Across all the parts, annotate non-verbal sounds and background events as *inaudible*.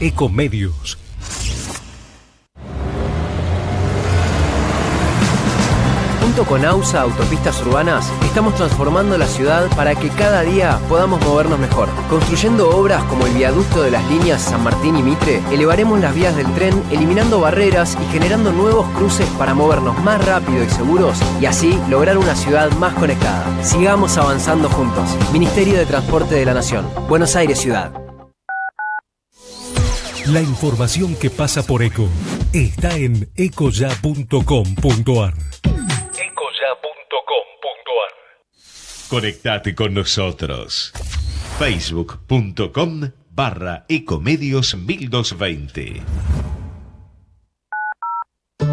Ecomedios. Junto con AUSA Autopistas Urbanas, estamos transformando la ciudad para que cada día podamos movernos mejor. Construyendo obras como el viaducto de las líneas San Martín y Mitre, elevaremos las vías del tren, eliminando barreras y generando nuevos cruces para movernos más rápido y seguros y así lograr una ciudad más conectada. Sigamos avanzando juntos. Ministerio de Transporte de la Nación. Buenos Aires Ciudad. La información que pasa por ECO está en ecoya.com.ar. Ecoya.com.ar. Conectate con nosotros. Facebook.com barra Ecomedios 1220.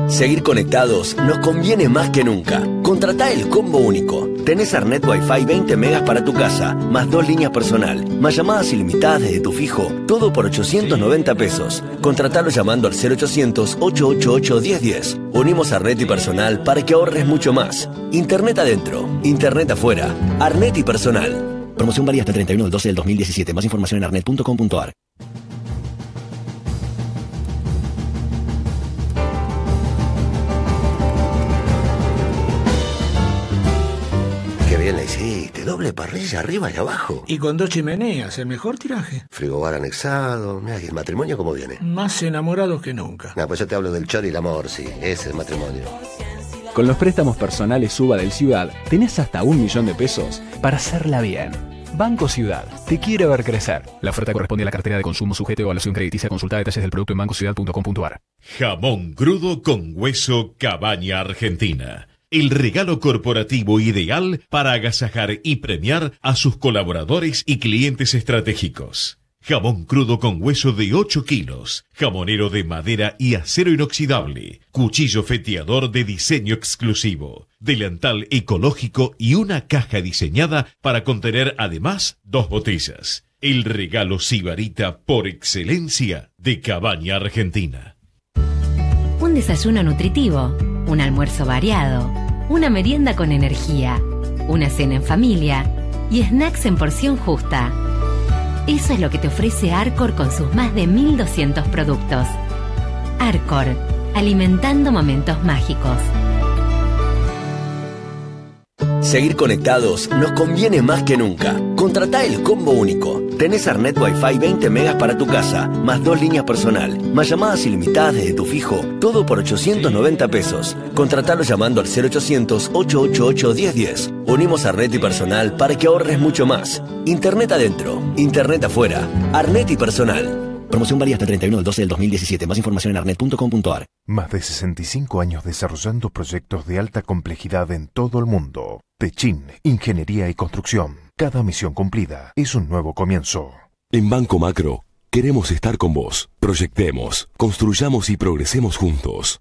Seguir conectados nos conviene más que nunca. Contrata el combo único Tenés Arnet Wi-Fi 20 megas para tu casa, más dos líneas personal, más llamadas ilimitadas desde tu fijo, todo por 890 pesos. Contratalo llamando al 0800-888-1010. Unimos Arnet y personal para que ahorres mucho más. Internet adentro, Internet afuera, Arnet y personal. Promoción varía hasta 31 del 12 del 2017. Más información en arnet.com.ar. doble parrilla arriba y abajo. Y con dos chimeneas, el mejor tiraje. Frigobar anexado, mira, el matrimonio como viene. Más enamorados que nunca. No, pues yo te hablo del chor y el amor, sí, ese es el matrimonio. Con los préstamos personales Suba del Ciudad, tenés hasta un millón de pesos para hacerla bien. Banco Ciudad, te quiere ver crecer. La oferta corresponde a la cartera de consumo sujeto a evaluación crediticia. Consulta detalles del producto en bancociudad.com.ar. Jamón crudo con hueso, cabaña argentina el regalo corporativo ideal para agasajar y premiar a sus colaboradores y clientes estratégicos. Jamón crudo con hueso de 8 kilos, jamonero de madera y acero inoxidable, cuchillo feteador de diseño exclusivo, delantal ecológico y una caja diseñada para contener además dos botellas. El regalo sibarita por excelencia de Cabaña Argentina. Un desayuno nutritivo, un almuerzo variado una merienda con energía, una cena en familia y snacks en porción justa. Eso es lo que te ofrece Arcor con sus más de 1.200 productos. Arcor, alimentando momentos mágicos. Seguir conectados nos conviene más que nunca. Contrata el combo único. Tenés Arnet Wi-Fi 20 megas para tu casa, más dos líneas personal, más llamadas ilimitadas desde tu fijo, todo por 890 pesos. Contratalo llamando al 0800-888-1010. Unimos Arnet y personal para que ahorres mucho más. Internet adentro, Internet afuera, Arnet y personal. Promoción varía hasta el 31 del 12 del 2017. Más información en arnet.com.ar. Más de 65 años desarrollando proyectos de alta complejidad en todo el mundo. Techin, Ingeniería y Construcción. Cada misión cumplida es un nuevo comienzo. En Banco Macro, queremos estar con vos. Proyectemos, construyamos y progresemos juntos.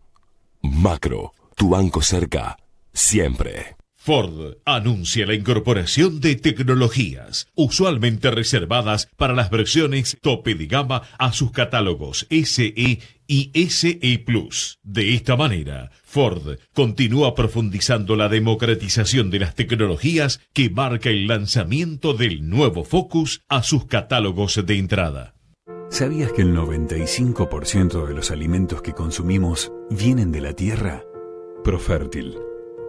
Macro, tu banco cerca, siempre. Ford anuncia la incorporación de tecnologías usualmente reservadas para las versiones tope de gama a sus catálogos SE y SE Plus. De esta manera, Ford continúa profundizando la democratización de las tecnologías que marca el lanzamiento del nuevo Focus a sus catálogos de entrada. ¿Sabías que el 95% de los alimentos que consumimos vienen de la tierra? Profértil.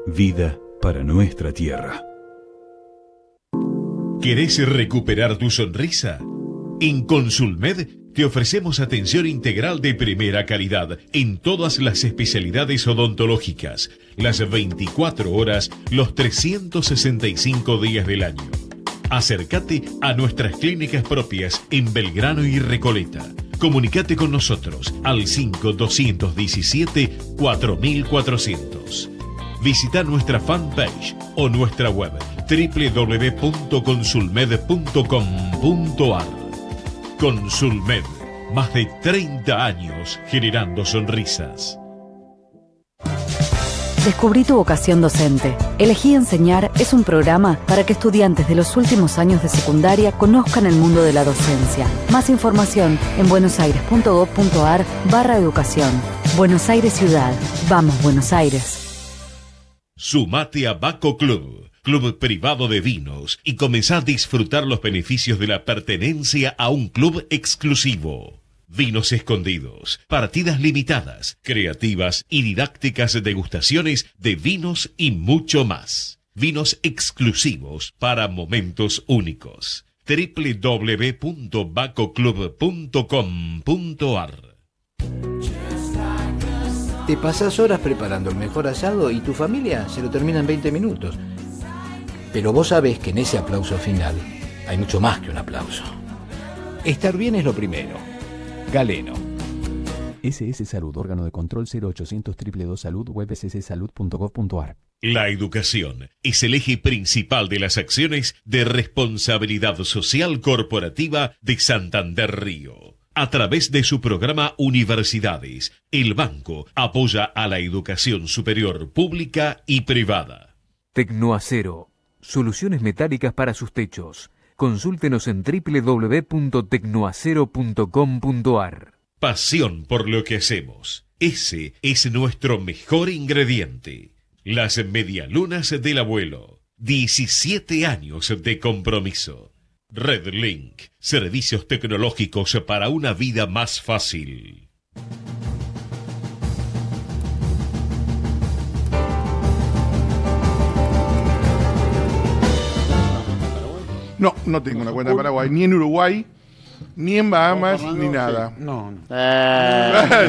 Vida para nuestra tierra. ¿Querés recuperar tu sonrisa? En Consulmed te ofrecemos atención integral de primera calidad en todas las especialidades odontológicas, las 24 horas, los 365 días del año. Acércate a nuestras clínicas propias en Belgrano y Recoleta. Comunicate con nosotros al 5217 4400 visita nuestra fanpage o nuestra web www.consulmed.com.ar. Consulmed, más de 30 años generando sonrisas. Descubrí tu vocación docente. Elegí Enseñar es un programa para que estudiantes de los últimos años de secundaria conozcan el mundo de la docencia. Más información en buenosaires.gov.ar barra educación. Buenos Aires Ciudad. Vamos Buenos Aires. Sumate a Baco Club, club privado de vinos, y comenzá a disfrutar los beneficios de la pertenencia a un club exclusivo. Vinos escondidos, partidas limitadas, creativas y didácticas degustaciones de vinos y mucho más. Vinos exclusivos para momentos únicos. www.bacoclub.com.ar te pasas horas preparando el mejor asado y tu familia se lo termina en 20 minutos. Pero vos sabés que en ese aplauso final hay mucho más que un aplauso. Estar bien es lo primero. Galeno. SS Salud, órgano de control 0800 222 Salud, web La educación es el eje principal de las acciones de responsabilidad social corporativa de Santander Río a través de su programa Universidades, el banco apoya a la educación superior pública y privada. Tecnoacero, soluciones metálicas para sus techos. Consúltenos en www.tecnoacero.com.ar. Pasión por lo que hacemos. Ese es nuestro mejor ingrediente. Las medialunas del abuelo. 17 años de compromiso. Redlink, servicios tecnológicos para una vida más fácil. No, no tengo una cuenta en Paraguay, ni en Uruguay, ni en Bahamas, ni nada. No, no. Fernando,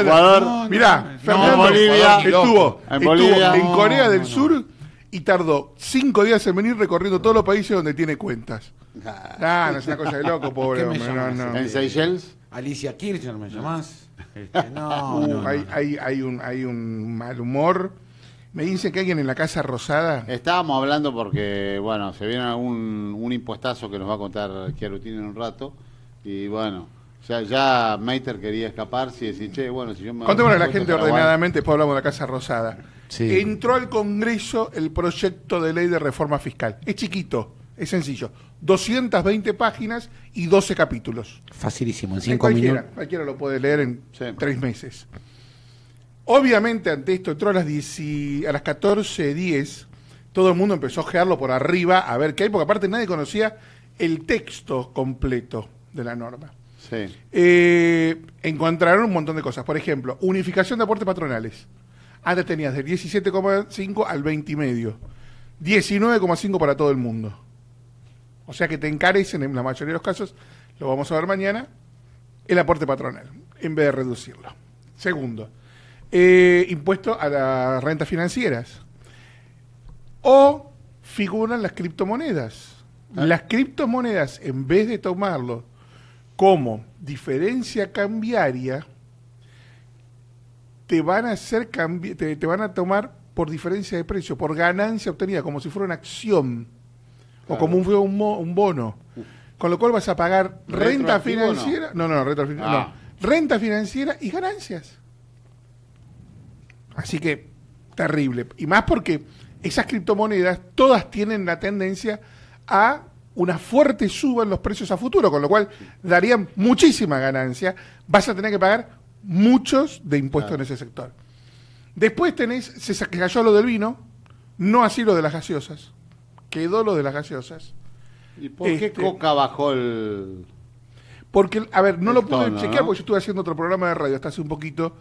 Ecuador, mirá, Fernando estuvo en Corea del Sur y tardó cinco días en venir recorriendo todos los países donde tiene cuentas. Ah, no, es una cosa de loco, pobre hombre. No, no. ¿En Seychelles? Alicia Kirchner me llamás. Este, uh, no, hay, hay, un, hay un mal humor. Me dice que alguien en la Casa Rosada. Estábamos hablando porque, bueno, se viene un, un impuestazo que nos va a contar Chiarutín en un rato. Y bueno, ya, ya Mater quería escapar decir, che, bueno, si yo me. Contémosle a la gente ordenadamente, después hablamos de la Casa Rosada. Entró al Congreso el proyecto de ley de reforma fiscal. Es chiquito, es sencillo. 220 páginas y 12 capítulos. Facilísimo, en 5 minutos. Cualquiera lo puede leer en 3 meses. Obviamente, ante esto, entró a las, las 14.10. Todo el mundo empezó a ojearlo por arriba a ver qué hay, porque aparte nadie conocía el texto completo de la norma. Eh, encontraron un montón de cosas. Por ejemplo, unificación de aportes patronales. Antes tenías del 17,5 al 20,5. y medio. 19,5 para todo el mundo. O sea que te encarecen en la mayoría de los casos, lo vamos a ver mañana, el aporte patronal, en vez de reducirlo. Segundo, eh, impuesto a las rentas financieras. O figuran las criptomonedas. Ah. Las criptomonedas, en vez de tomarlo como diferencia cambiaria, te van a hacer te, van a tomar por diferencia de precio, por ganancia obtenida, como si fuera una acción o como un, un, bono. Uh. Con lo cual vas a pagar renta financiera. No, no, renta, ah. renta financiera y ganancias. Así que, terrible. Y más porque esas criptomonedas todas tienen la tendencia a una fuerte suba en los precios a futuro, con lo cual darían muchísima ganancia. Vas a tener que pagar muchos de impuestos en ese sector. Después tenés, se cayó lo del vino, no así lo de las gaseosas. Quedó lo de las gaseosas. ¿Y por qué este Coca bajó el.? Porque, a ver, no lo puedo chequear porque yo estuve haciendo otro programa de radio hasta hace un poquito.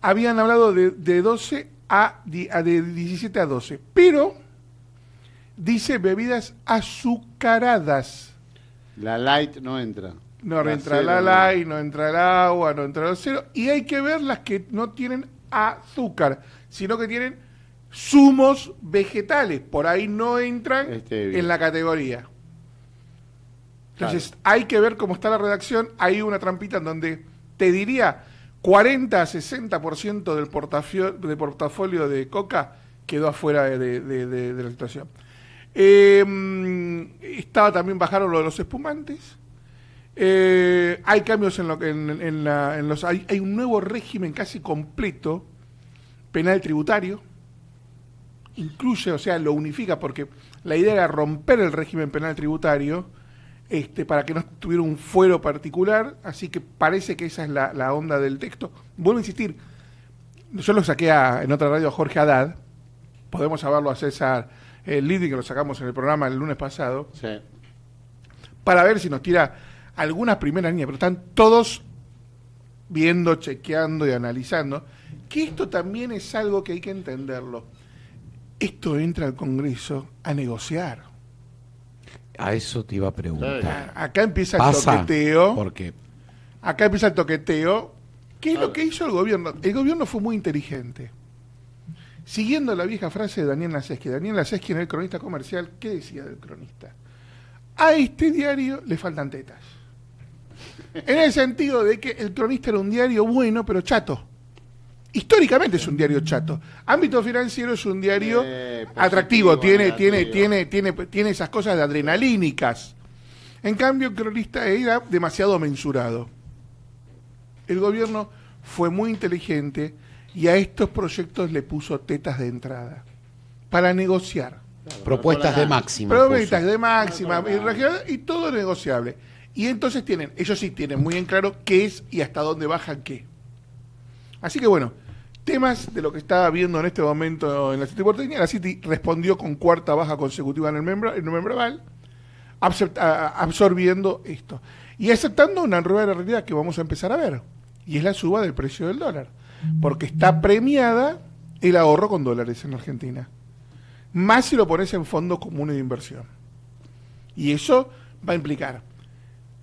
Habían hablado de, de a, de 17 a 12, pero dice bebidas azucaradas. La light no entra no entra la y no entra el agua, no entra el acero. Y hay que ver las que no tienen azúcar, sino que tienen zumos vegetales. Por ahí no entran en la categoría. Entonces, hay que ver cómo está la redacción. Hay una trampita en donde te diría 40 a 60% del portafolio, del portafolio de Coca quedó afuera de, la situación. Eh, mm, estaba también bajaron lo de los espumantes. Eh, hay cambios en, lo, que en, los. Hay, un nuevo régimen casi completo penal tributario. Incluye, o sea, lo unifica porque la idea era romper el régimen penal tributario este, para que no tuviera un fuero particular. Así que parece que esa es la, onda del texto. Vuelvo a insistir. Yo lo saqué en otra radio a Jorge Haddad. Podemos hablarlo a César el eh, Liddy, que lo sacamos en el programa el lunes pasado. Para ver si nos tira algunas primeras líneas, pero están todos viendo, chequeando y analizando, que esto también es algo que hay que entenderlo. Esto entra al Congreso a negociar. A eso te iba a preguntar. Acá empieza el toqueteo. Porque acá empieza el toqueteo. ¿Qué es lo ah. que hizo el gobierno? El gobierno fue muy inteligente. Siguiendo la vieja frase de Daniel que Daniel Naseski en el cronista comercial, ¿qué decía del cronista? A este diario le faltan tetas en el sentido de que el cronista era un diario bueno, pero chato. Históricamente es un diario chato. Ámbito financiero es un diario eh, atractivo, tiene, tiene, tiene, tiene, tiene esas cosas de adrenalínicas. En cambio, el cronista era demasiado mensurado. El gobierno fue muy inteligente y a estos proyectos le puso tetas de entrada para negociar. propuestas de máxima. Propuestas de máxima y todo negociable. Y entonces tienen, ellos sí tienen muy en claro qué es y hasta dónde bajan qué. Así que bueno, temas de lo que estaba viendo en este momento en la City porteña. La City respondió con cuarta baja consecutiva en el, Membro en el absorbiendo esto. Y aceptando una rueda de realidad que vamos a empezar a ver. Y es la suba del precio del dólar. Porque está premiada el ahorro con dólares en Argentina. Más si lo pones en fondos comunes de inversión. Y eso va a implicar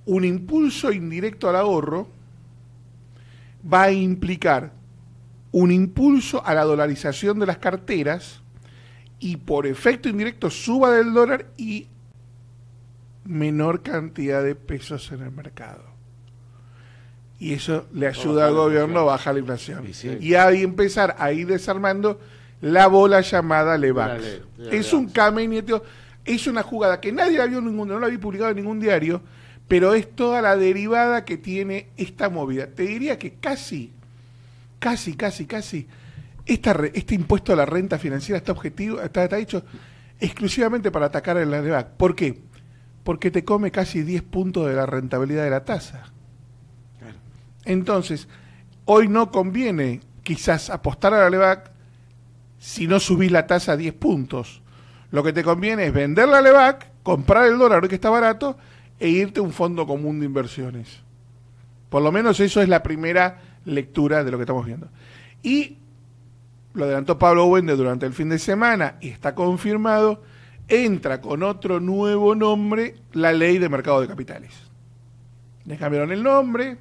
un impulso indirecto al ahorro va a implicar un impulso a la dolarización de las carteras y por efecto indirecto suba del dólar y menor cantidad de pesos en el mercado. Y eso le ayuda al gobierno a bajar la inflación. Y, hay empezar a ir desarmando la bola llamada Levax. es un camino, es una jugada que nadie la vio en ningún, no la había publicado en ningún diario, pero es toda la derivada que tiene esta movida. Te diría que casi, casi, casi, casi, este impuesto a la renta financiera está, objetivo, está, hecho exclusivamente para atacar el LEVAC. ¿Por qué? Porque te come casi 10 puntos de la rentabilidad de la tasa. Entonces, hoy no conviene quizás apostar a la ALEVAC si no subís la tasa a 10 puntos. Lo que te conviene es vender la LEVAC, comprar el dólar que está barato e irte a un fondo común de inversiones. Por lo menos eso es la primera lectura de lo que estamos viendo. Y lo adelantó Pablo Wende durante el fin de semana y está confirmado, entra con otro nuevo nombre la ley de mercado de capitales. Le cambiaron el nombre,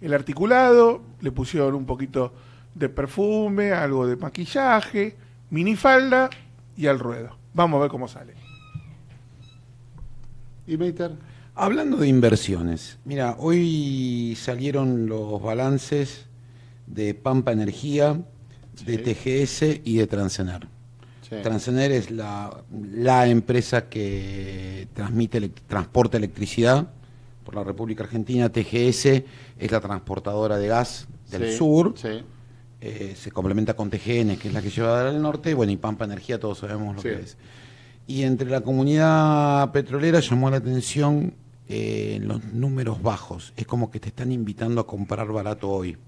el articulado, le pusieron un poquito de perfume, algo de maquillaje, minifalda y al ruedo. Vamos a ver cómo sale. ¿Y Meter? Hablando de inversiones, mira, hoy salieron los balances de Pampa Energía, de TGS y de Transener. Transener es la, empresa que transmite, transporta electricidad por la República Argentina. TGS es la transportadora de gas del sur. Eh, se complementa con TGN, que es la que lleva al norte. Bueno, y Pampa Energía, todos sabemos lo que es. Y entre la comunidad petrolera llamó la atención en eh, los números bajos. Es como que te están invitando a comprar barato hoy.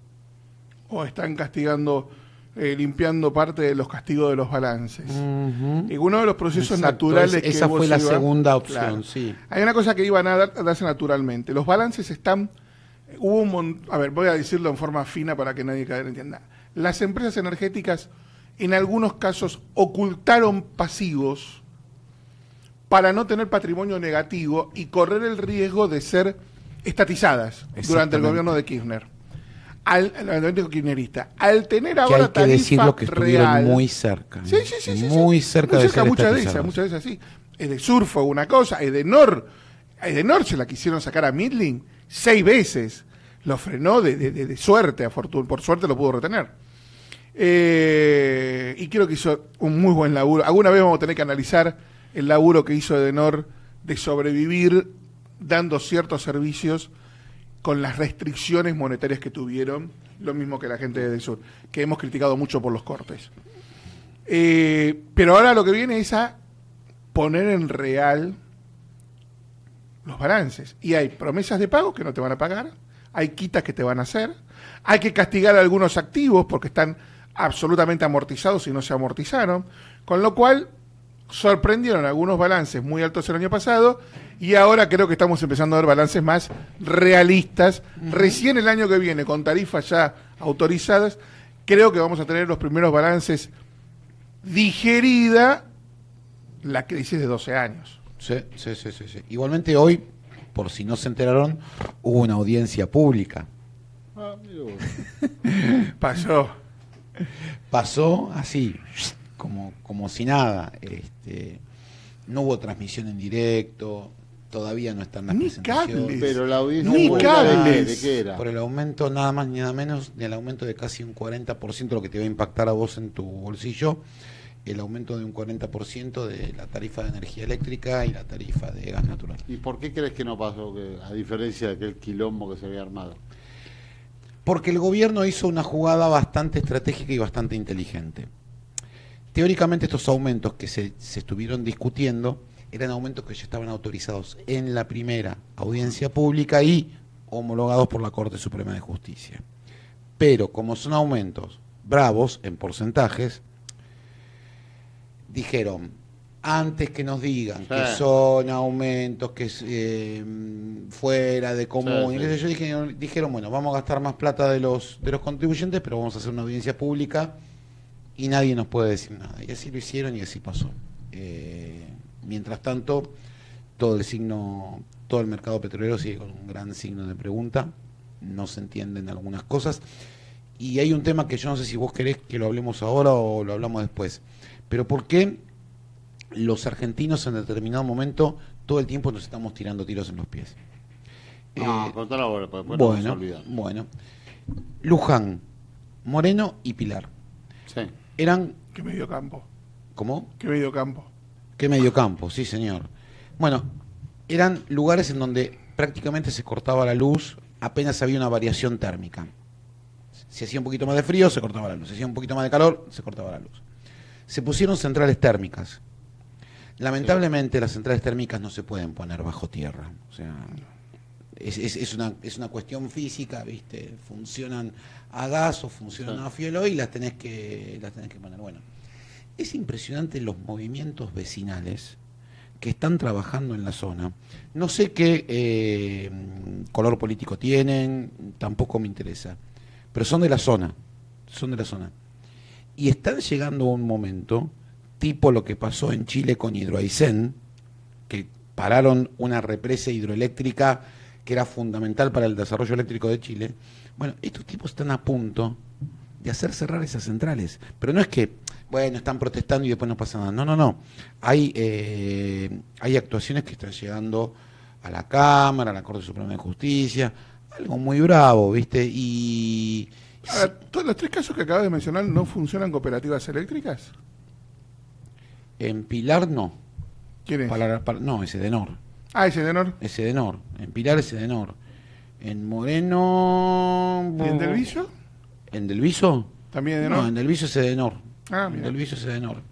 O están castigando, eh, limpiando parte de los castigos de los balances. y uno de los procesos naturales Esa fue la segunda opción, sí. Hay una cosa que iban a, darse naturalmente. Los balances están. Hubo un A ver, voy a decirlo en forma fina para que nadie cadera entienda. Las empresas energéticas en algunos casos ocultaron pasivos para no tener patrimonio negativo y correr el riesgo de ser estatizadas durante el gobierno de Kirchner. Al, Al tener ahora que hay que estuvieron muy cerca. Sí, sí, sí, sí muy cerca de cerca, ser muchas veces así, muchas de Surfo Edesur fue una cosa, Edenor, Edenor se la quisieron sacar a Midling seis veces. Lo frenó de, suerte, a fortuna, por suerte lo pudo retener. Eh, y creo que hizo un muy buen laburo. Alguna vez vamos a tener que analizar el laburo que hizo Edenor de sobrevivir dando ciertos servicios con las restricciones monetarias que tuvieron, lo mismo que la gente del sur, que hemos criticado mucho por los cortes. Eh, pero ahora lo que viene es a poner en real los balances. Y hay promesas de pago que no te van a pagar, hay quitas que te van a hacer, hay que castigar algunos activos porque están absolutamente amortizados y no se amortizaron, con lo cual sorprendieron algunos balances muy altos el año pasado y ahora creo que estamos empezando a ver balances más realistas. Recién el año que viene, con tarifas ya autorizadas, creo que vamos a tener los primeros balances digerida la crisis de 12 años. Sí, sí, sí, sí. Igualmente hoy, por si no se enteraron, hubo una audiencia pública. Ah, *laughs* Pasó. Pasó así como, como si nada. Este, no hubo transmisión en directo, todavía no están las ni pero la audiencia De, era. Por el aumento, nada más ni nada menos, del aumento de casi un 40%, lo que te va a impactar a vos en tu bolsillo, el aumento de un 40% de la tarifa de energía eléctrica y la tarifa de gas natural. ¿Y por qué crees que no pasó, que, a diferencia de aquel quilombo que se había armado? Porque el gobierno hizo una jugada bastante estratégica y bastante inteligente. Teóricamente estos aumentos que se, estuvieron discutiendo eran aumentos que ya estaban autorizados en la primera audiencia pública y homologados por la Corte Suprema de Justicia. Pero como son aumentos bravos en porcentajes, dijeron, antes que nos digan que son aumentos, que eh, fuera de común, yo dijeron, bueno, vamos a gastar más plata de los, de los contribuyentes, pero vamos a hacer una audiencia pública y nadie nos puede decir nada. Y así lo hicieron y así pasó. Eh, mientras tanto, todo el signo, todo el mercado petrolero sigue con un gran signo de pregunta, no se entienden algunas cosas. Y hay un tema que yo no sé si vos querés que lo hablemos ahora o lo hablamos después, pero ¿por qué los argentinos en determinado momento todo el tiempo nos estamos tirando tiros en los pies? Eh, bueno, Bueno, Luján, Moreno y Pilar. Sí eran... ¿Qué medio campo? ¿Cómo? ¿Qué medio campo? ¿Qué medio campo? Sí, señor. Bueno, eran lugares en donde prácticamente se cortaba la luz, apenas había una variación térmica. Si hacía un poquito más de frío, se cortaba la luz. Si hacía un poquito más de calor, se cortaba la luz. Se pusieron centrales térmicas. Lamentablemente las centrales térmicas no se pueden poner bajo tierra. O sea, es, una, cuestión física, ¿viste? Funcionan a gas o funcionan a fielo y las tenés, que, que poner. Bueno, es impresionante los movimientos vecinales que están trabajando en la zona. No sé qué eh, color político tienen, tampoco me interesa, pero son de la zona, son de la zona. Y están llegando a un momento, tipo lo que pasó en Chile con Hidroaicén, que pararon una represa hidroeléctrica que era fundamental para el desarrollo eléctrico de Chile, bueno, estos tipos están a punto de hacer cerrar esas centrales. Pero no es que, bueno, están protestando y después no pasa nada. No, no, no. Hay, eh, hay actuaciones que están llegando a la Cámara, a la Corte Suprema de Justicia, algo muy bravo, ¿viste? Y... ¿Todos los tres casos que acabas de mencionar no funcionan cooperativas eléctricas? En Pilar no. ¿Quién es? no, ese de Nor. Ah, Nor, ese de Nor, En Pilar de Nor, En Moreno. ¿Y en Delviso? ¿En Delviso? También Nor. No, en Delviso es Nor, Ah, mira. En Delviso es Edenor.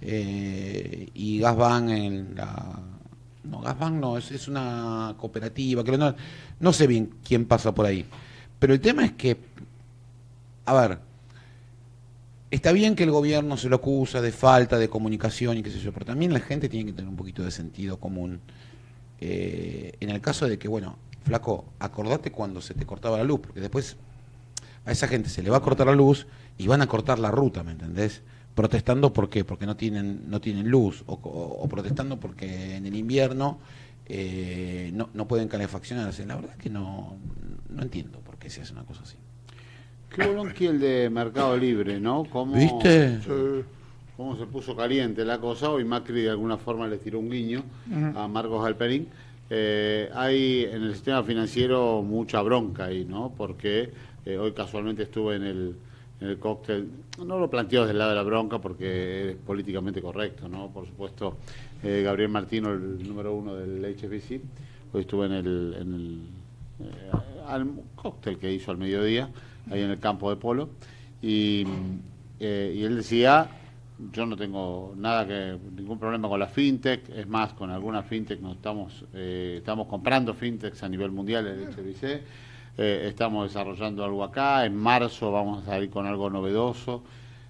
Eh, y Gasban en la. No, Gasban no, es, una cooperativa. no, no sé bien quién pasa por ahí. Pero el tema es que. A ver. Está bien que el gobierno se lo acusa de falta de comunicación y qué sé yo, pero también la gente tiene que tener un poquito de sentido común eh, en el caso de que, bueno, flaco, acordate cuando se te cortaba la luz, porque después a esa gente se le va a cortar la luz y van a cortar la ruta, ¿me entendés? Protestando por qué, porque no tienen, no tienen luz, o, protestando porque en el invierno eh, no, no, pueden calefaccionarse. La verdad es que no, no entiendo por qué se hace una cosa así. Qué bolón *coughs* el de Mercado Libre, ¿no? ¿Viste? cómo se puso caliente la cosa. Hoy Macri de alguna forma le tiró un guiño a Marcos Alperín. Eh, hay en el sistema financiero mucha bronca ahí, ¿no? Porque eh, hoy casualmente estuve en el, cóctel, no lo planteo desde el lado de la bronca porque es políticamente correcto, ¿no? Por supuesto, eh, Gabriel Martino, el número uno del HBC, hoy estuve en el, en el al cóctel que hizo al mediodía, ahí en el campo de polo, y él decía yo no tengo nada que ningún problema con la fintech, es más, con alguna fintech nos estamos, eh, estamos comprando fintechs a nivel mundial el HBC, eh, estamos desarrollando algo acá, en marzo vamos a salir con algo novedoso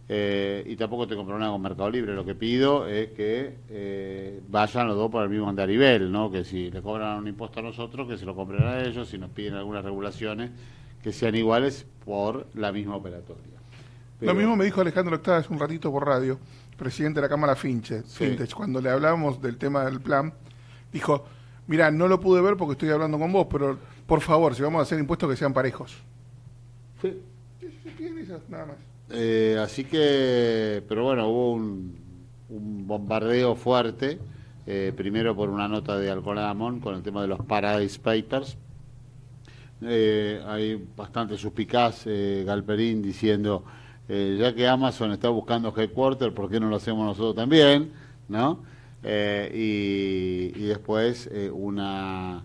eh, y tampoco tengo problema con Mercado Libre, lo que pido es que vayan los dos por el mismo andarivel, ¿no? que si le cobran un impuesto a nosotros, que se lo compren a ellos, si nos piden algunas regulaciones que sean iguales por la misma operatoria. Lo mismo me dijo Alejandro Octava hace un ratito por radio, presidente de la Cámara Finche, cuando le hablábamos del tema del plan, dijo, mira, no lo pude ver porque estoy hablando con vos, pero por favor, si vamos a hacer impuestos que sean parejos. Sí. Nada más. Eh, así que, pero bueno, hubo un, bombardeo fuerte, eh, primero por una nota de Amón con el tema de los Paradise Papers. Eh, hay bastante suspicaz Galperín diciendo eh, ya que Amazon está buscando headquarter, ¿por qué no lo hacemos nosotros también? ¿No? Eh, y, después eh, una,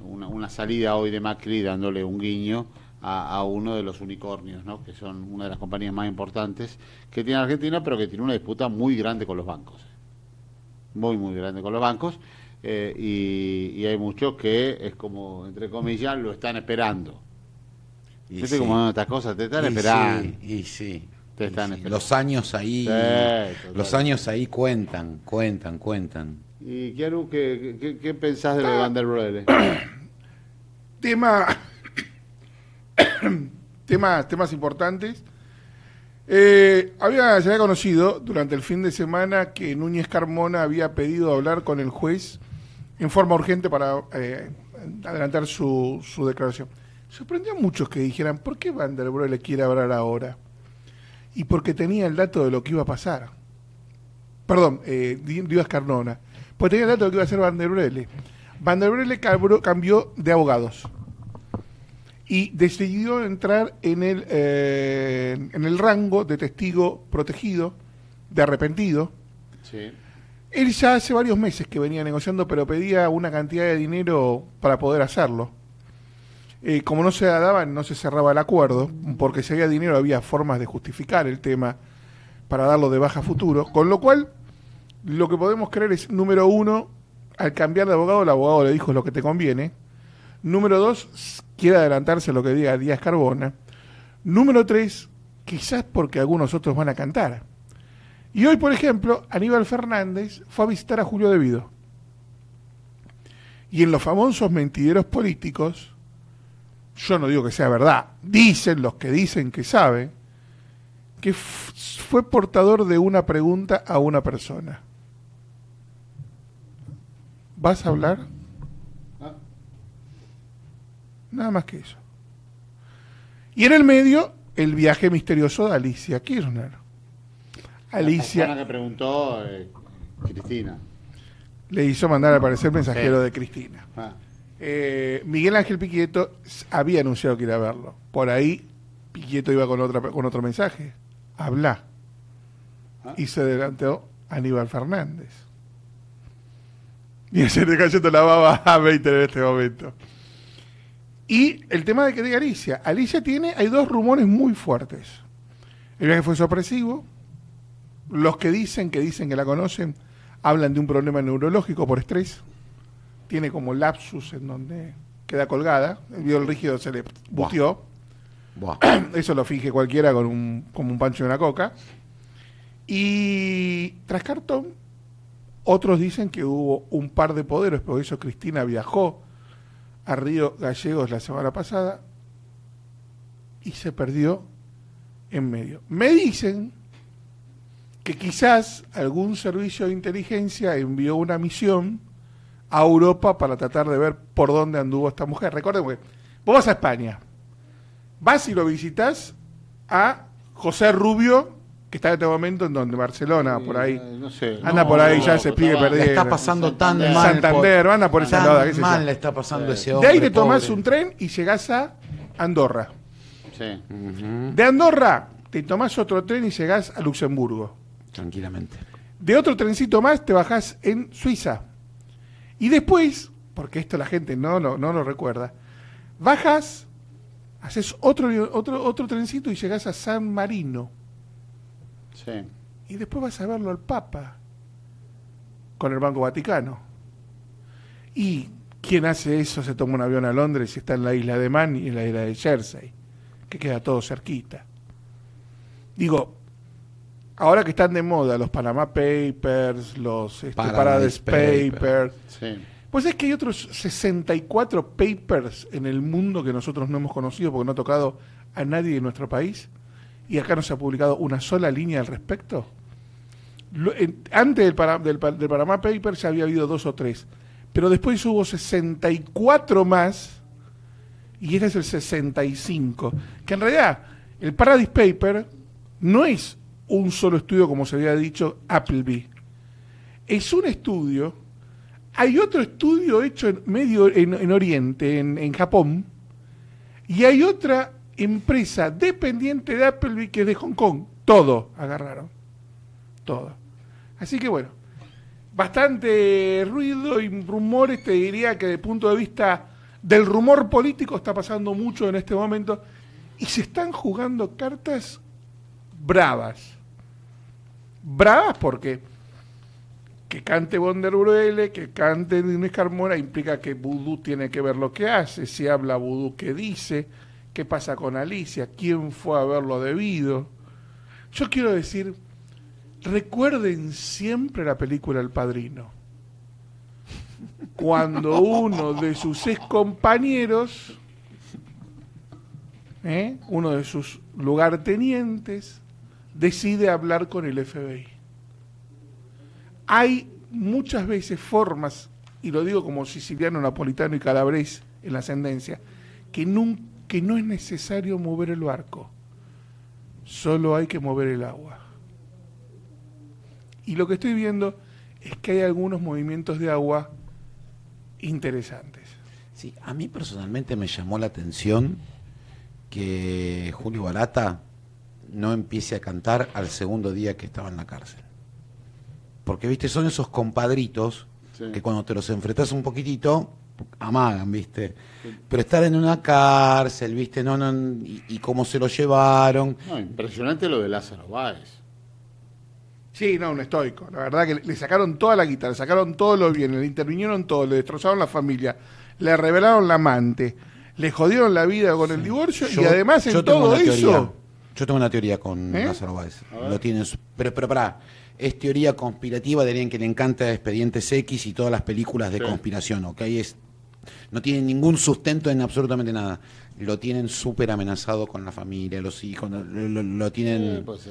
una, salida hoy de Macri dándole un guiño a, uno de los unicornios, ¿no? que son una de las compañías más importantes que tiene Argentina, pero que tiene una disputa muy grande con los bancos. Muy, muy grande con los bancos. Y, y hay muchos que es como, entre comillas, lo están esperando. Y ¿Viste como estas cosas? Te están esperando. y sí. Te están esperando. Los años ahí. los años ahí cuentan, cuentan, cuentan. ¿Y quiero qué, qué, pensás de lo de ah. *coughs* *coughs* Tema. temas, temas importantes. Eh, había, se había conocido durante el fin de semana que Núñez Carmona había pedido hablar con el juez en forma urgente para eh, adelantar su declaración sorprendió a muchos que dijeran, ¿por qué Vanderbilt le quiere hablar ahora? Y porque tenía el dato de lo que iba a pasar. Perdón, eh, Díaz Carnona. Porque tenía el dato de lo que iba a hacer der Vanderbilt cambió de abogados y decidió entrar en el, eh, en el rango de testigo protegido, de arrepentido. Él ya hace varios meses que venía negociando, pero pedía una cantidad de dinero para poder hacerlo como no se daba, no se cerraba el acuerdo, porque si había dinero había formas de justificar el tema para darlo de baja futuro, con lo cual lo que podemos creer es, número uno, al cambiar de abogado, el abogado le dijo lo que te conviene. Número dos, quiere adelantarse a lo que diga Díaz Carbona. Número tres, quizás porque algunos otros van a cantar. Y hoy, por ejemplo, Aníbal Fernández fue a visitar a Julio Devido. Y en los famosos mentideros políticos, yo no digo que sea verdad, dicen los que dicen que saben, que fue portador de una pregunta a una persona. ¿Vas a hablar? Nada más que eso. Y en el medio, el viaje misterioso de Alicia Kirchner. Alicia. La que preguntó, eh, Cristina. Le hizo mandar a aparecer mensajero de Cristina. Ah. Eh, Miguel Ángel Piquieto había anunciado que iba a verlo. Por ahí Piquieto iba con, otra, con otro mensaje. Habla. Ah. Y se adelantó Aníbal Fernández. Y *laughs* se te la a 20 en este momento. Y el tema de que diga Alicia. Alicia tiene, hay dos rumores muy fuertes. El viaje fue sorpresivo. Los que dicen que dicen que la conocen hablan de un problema neurológico por estrés tiene como lapsus en donde queda colgada, el viol rígido se le butió *clears throat* Eso lo finge cualquiera con un, como un pancho de una coca. Y tras cartón, otros dicen que hubo un par de poderes, por eso Cristina viajó a Río Gallegos la semana pasada y se perdió en medio. Me dicen que quizás algún servicio de inteligencia envió una misión a Europa para tratar de ver por dónde anduvo esta mujer. Recuerden que vos vas a España, vas y lo visitas a José Rubio, que está en este momento en donde Barcelona, por ahí. Eh, anda por ahí, ya se pide perdido. está pasando tan mal mal. Santander, anda por esa lado. Mal le está pasando ese hombre. De ahí te tomás un tren y llegás a Andorra. Sí. De Andorra te tomás otro tren y llegás a Luxemburgo. Tranquilamente. De otro trencito más te bajás en Suiza. Y después, porque esto la gente no lo, no lo recuerda, bajas, haces otro, otro, otro trencito y llegas a San Marino. Sí. Y después vas a verlo al Papa con el Banco Vaticano. Y quien hace eso se toma un avión a Londres y está en la isla de Man y en la isla de Jersey, que queda todo cerquita. Digo, Ahora que están de moda los Panama Papers, los este, Paradise, Papers. Pues es que hay otros 64 papers en el mundo que nosotros no hemos conocido porque no ha tocado a nadie en nuestro país y acá no se ha publicado una sola línea al respecto. antes del, Panama Papers ya había habido dos o tres, pero después hubo 64 más y este es el 65, que en realidad el Paradise Paper no es un solo estudio, como se había dicho, Appleby. Es un estudio. Hay otro estudio hecho en medio en, Oriente, en, Japón, y hay otra empresa dependiente de Appleby que es de Hong Kong. Todo agarraron. Todo. Así que bueno, bastante ruido y rumores, te diría que el punto de vista del rumor político está pasando mucho en este momento y se están jugando cartas bravas bravas porque que cante Wonder que cante Dines Carmona, implica que Vudú tiene que ver lo que hace, si habla Vudú, qué dice, qué pasa con Alicia, quién fue a verlo debido. Yo quiero decir, recuerden siempre la película El Padrino. Cuando *laughs* uno de sus excompañeros compañeros, ¿eh? uno de sus lugartenientes, decide hablar con el FBI. Hay muchas veces formas, y lo digo como siciliano, napolitano y calabrés en la ascendencia, que, no es necesario mover el barco, solo hay que mover el agua. Y lo que estoy viendo es que hay algunos movimientos de agua interesantes. Sí, a mí personalmente me llamó la atención que Julio Barata no empiece a cantar al segundo día que estaba en la cárcel. Porque, viste, son esos compadritos que cuando te los enfrentas un poquitito, amagan, viste. Pero estar en una cárcel, viste, no, no, y, cómo se lo llevaron. No, impresionante lo de Lázaro Báez. Sí, no, un estoico. La verdad que le sacaron toda la guitarra, le sacaron todos los bienes, le intervinieron todo, le destrozaron la familia, le revelaron la amante, le jodieron la vida con el divorcio y además en todo eso yo tengo una teoría con ¿Eh? Lázaro Báez. Lo tienen, pero, pero pará, es teoría conspirativa de alguien que le encanta Expedientes X y todas las películas de conspiración, ¿ok? Es, no tienen ningún sustento en absolutamente nada. Lo tienen súper amenazado con la familia, los hijos, lo, tienen... dice,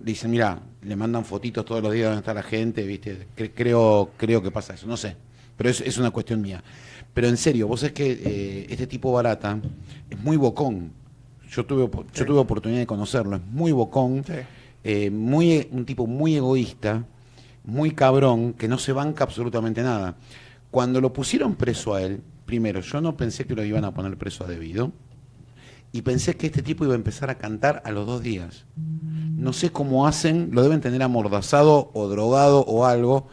dicen, mira, le mandan fotitos todos los días donde está la gente, ¿viste? creo, creo que pasa eso, no sé. Pero es, una cuestión mía. Pero en serio, vos es que eh, este tipo barata es muy bocón. Yo tuve, yo tuve oportunidad de conocerlo. Es muy bocón, eh, muy, un tipo muy egoísta, muy cabrón, que no se banca absolutamente nada. Cuando lo pusieron preso a él, primero, yo no pensé que lo iban a poner preso a debido. Y pensé que este tipo iba a empezar a cantar a los dos días. No sé cómo hacen, lo deben tener amordazado o drogado o algo,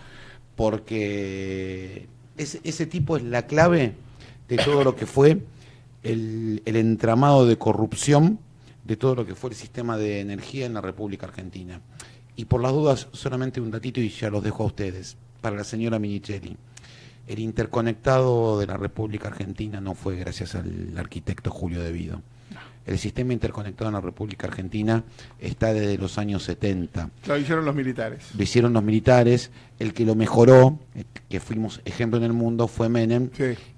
porque ese tipo es la clave de todo lo que fue el, entramado de corrupción de todo lo que fue el sistema de energía en la República Argentina. Y por las dudas, solamente un datito y ya los dejo a ustedes. Para la señora Minichelli, el interconectado de la República Argentina no fue gracias al arquitecto Julio Devido. El sistema interconectado en la República Argentina está desde los años 70. Lo hicieron los militares. Lo hicieron los militares. El que lo mejoró, que fuimos ejemplo en el mundo, fue Menem.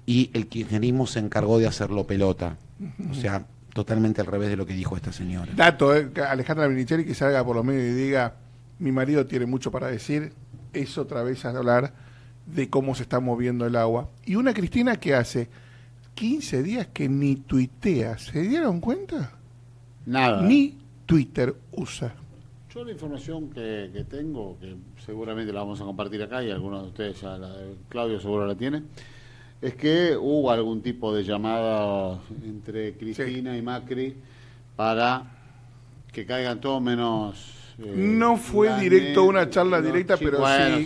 Y el kirchnerismo se encargó de hacerlo pelota. O sea, totalmente al revés de lo que dijo esta señora. Dato, eh, Alejandra Minicheri, que salga por los medios y diga, mi marido tiene mucho para decir, es otra vez hablar de cómo se está moviendo el agua. Y una Cristina que hace 15 días que ni tuitea. ¿Se dieron cuenta? Nada. Ni Twitter usa. Yo la información que, tengo, que seguramente la vamos a compartir acá y algunos de ustedes Claudio seguro la tiene, es que hubo algún tipo de llamada entre Cristina y Macri para que caigan todos menos no eh, fue directo una charla directa, pero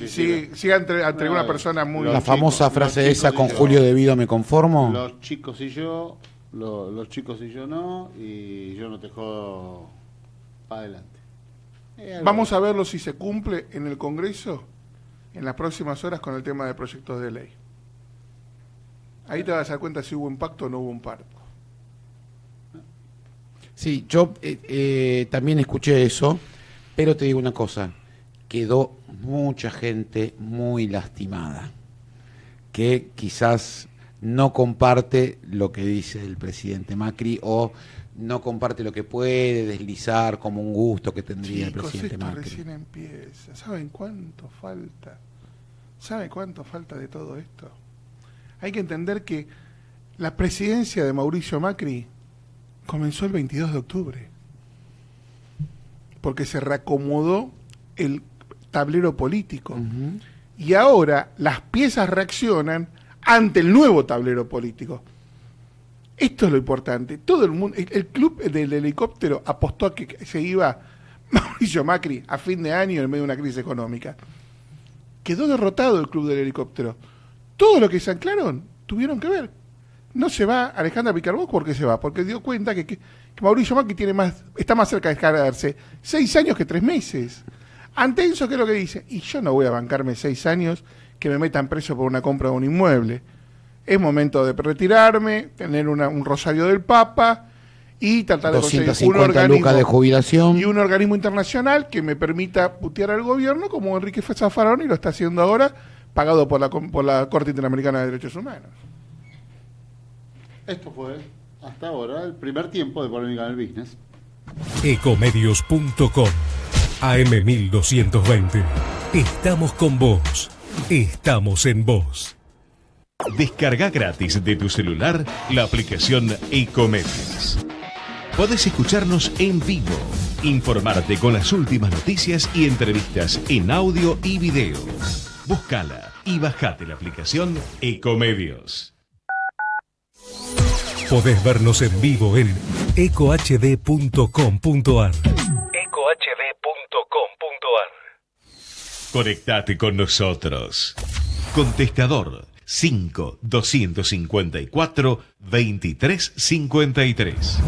sí, sí, entre, una persona muy... La famosa frase esa, con Julio De Debido me conformo. Los chicos y yo, los chicos y yo no, y yo no te jodo para adelante. Vamos a verlo si se cumple en el Congreso en las próximas horas con el tema de proyectos de ley. Ahí te vas a dar cuenta si hubo pacto o no hubo un pacto. Sí, yo eh, eh, también escuché eso. Pero te digo una cosa, quedó mucha gente muy lastimada, que quizás no comparte lo que dice el presidente Macri o no comparte lo que puede deslizar como un gusto que tendría el presidente esto Macri. Recién empieza. ¿Saben cuánto falta? ¿Sabe cuánto falta de todo esto? Hay que entender que la presidencia de Mauricio Macri comenzó el 22 de octubre porque se reacomodó el tablero político. Y ahora las piezas reaccionan ante el nuevo tablero político. Esto es lo importante. Todo el mundo, el, club del helicóptero apostó a que se iba *laughs* Mauricio Macri a fin de año en medio de una crisis económica. Quedó derrotado el club del helicóptero. Todo lo que se anclaron tuvieron que ver. No se va Alejandra Picarbó porque se va, porque dio cuenta que Mauricio Macri tiene más, está más cerca de descargarse seis años que tres meses. eso ¿qué es lo que dice? Y yo no voy a bancarme seis años que me metan preso por una compra de un inmueble. Es momento de retirarme, tener un rosario del Papa y tratar de conseguir un organismo, de jubilación. y un organismo internacional que me permita putear al gobierno como Enrique Fazafarón y lo está haciendo ahora, pagado por la, por la Corte Interamericana de Derechos Humanos. Esto fue hasta ahora el primer tiempo de Polémica en el Business. Ecomedios.com AM1220. Estamos con vos. Estamos en vos. Descarga gratis de tu celular la aplicación Ecomedios. Podés escucharnos en vivo, informarte con las últimas noticias y entrevistas en audio y video. Búscala y bajate la aplicación Ecomedios. Podés vernos en vivo en ecohd.com.ar. ecohd.com.ar. Conectate con nosotros. Contestador 5 254 2353.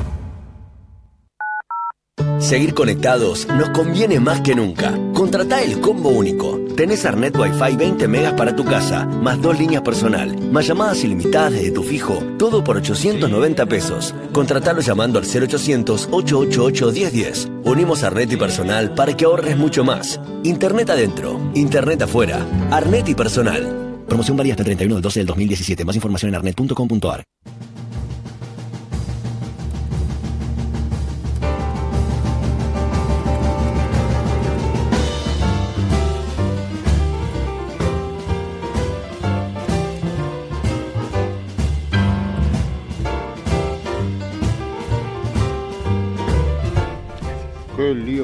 Seguir conectados nos conviene más que nunca. Contrata el combo único. Tenés Arnet Wi-Fi 20 megas para tu casa, más dos líneas personal, más llamadas ilimitadas desde tu fijo, todo por 890 pesos. Contratalo llamando al 0800-888-1010. Unimos Arnet y personal para que ahorres mucho más. Internet adentro, Internet afuera, Arnet y personal. Promoción válida hasta 31 de 12 del 2017. Más información en arnet.com.ar.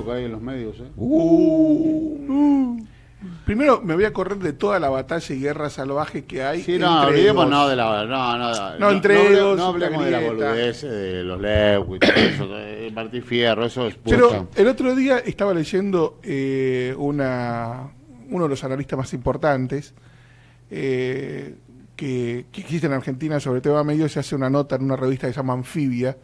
que hay en los medios. ¿eh? Uh. Primero me voy a correr de toda la batalla y guerra salvaje que hay. no, no de la. No, no, no, entre ellos. No, de la boludez eh, de los Lewis, *coughs* eso, de Fierro, eso es puta. Pero el otro día estaba leyendo eh, una, uno de los analistas más importantes eh, que, que, existe en Argentina sobre tema medio. Se hace una nota en una revista que se llama Anfibia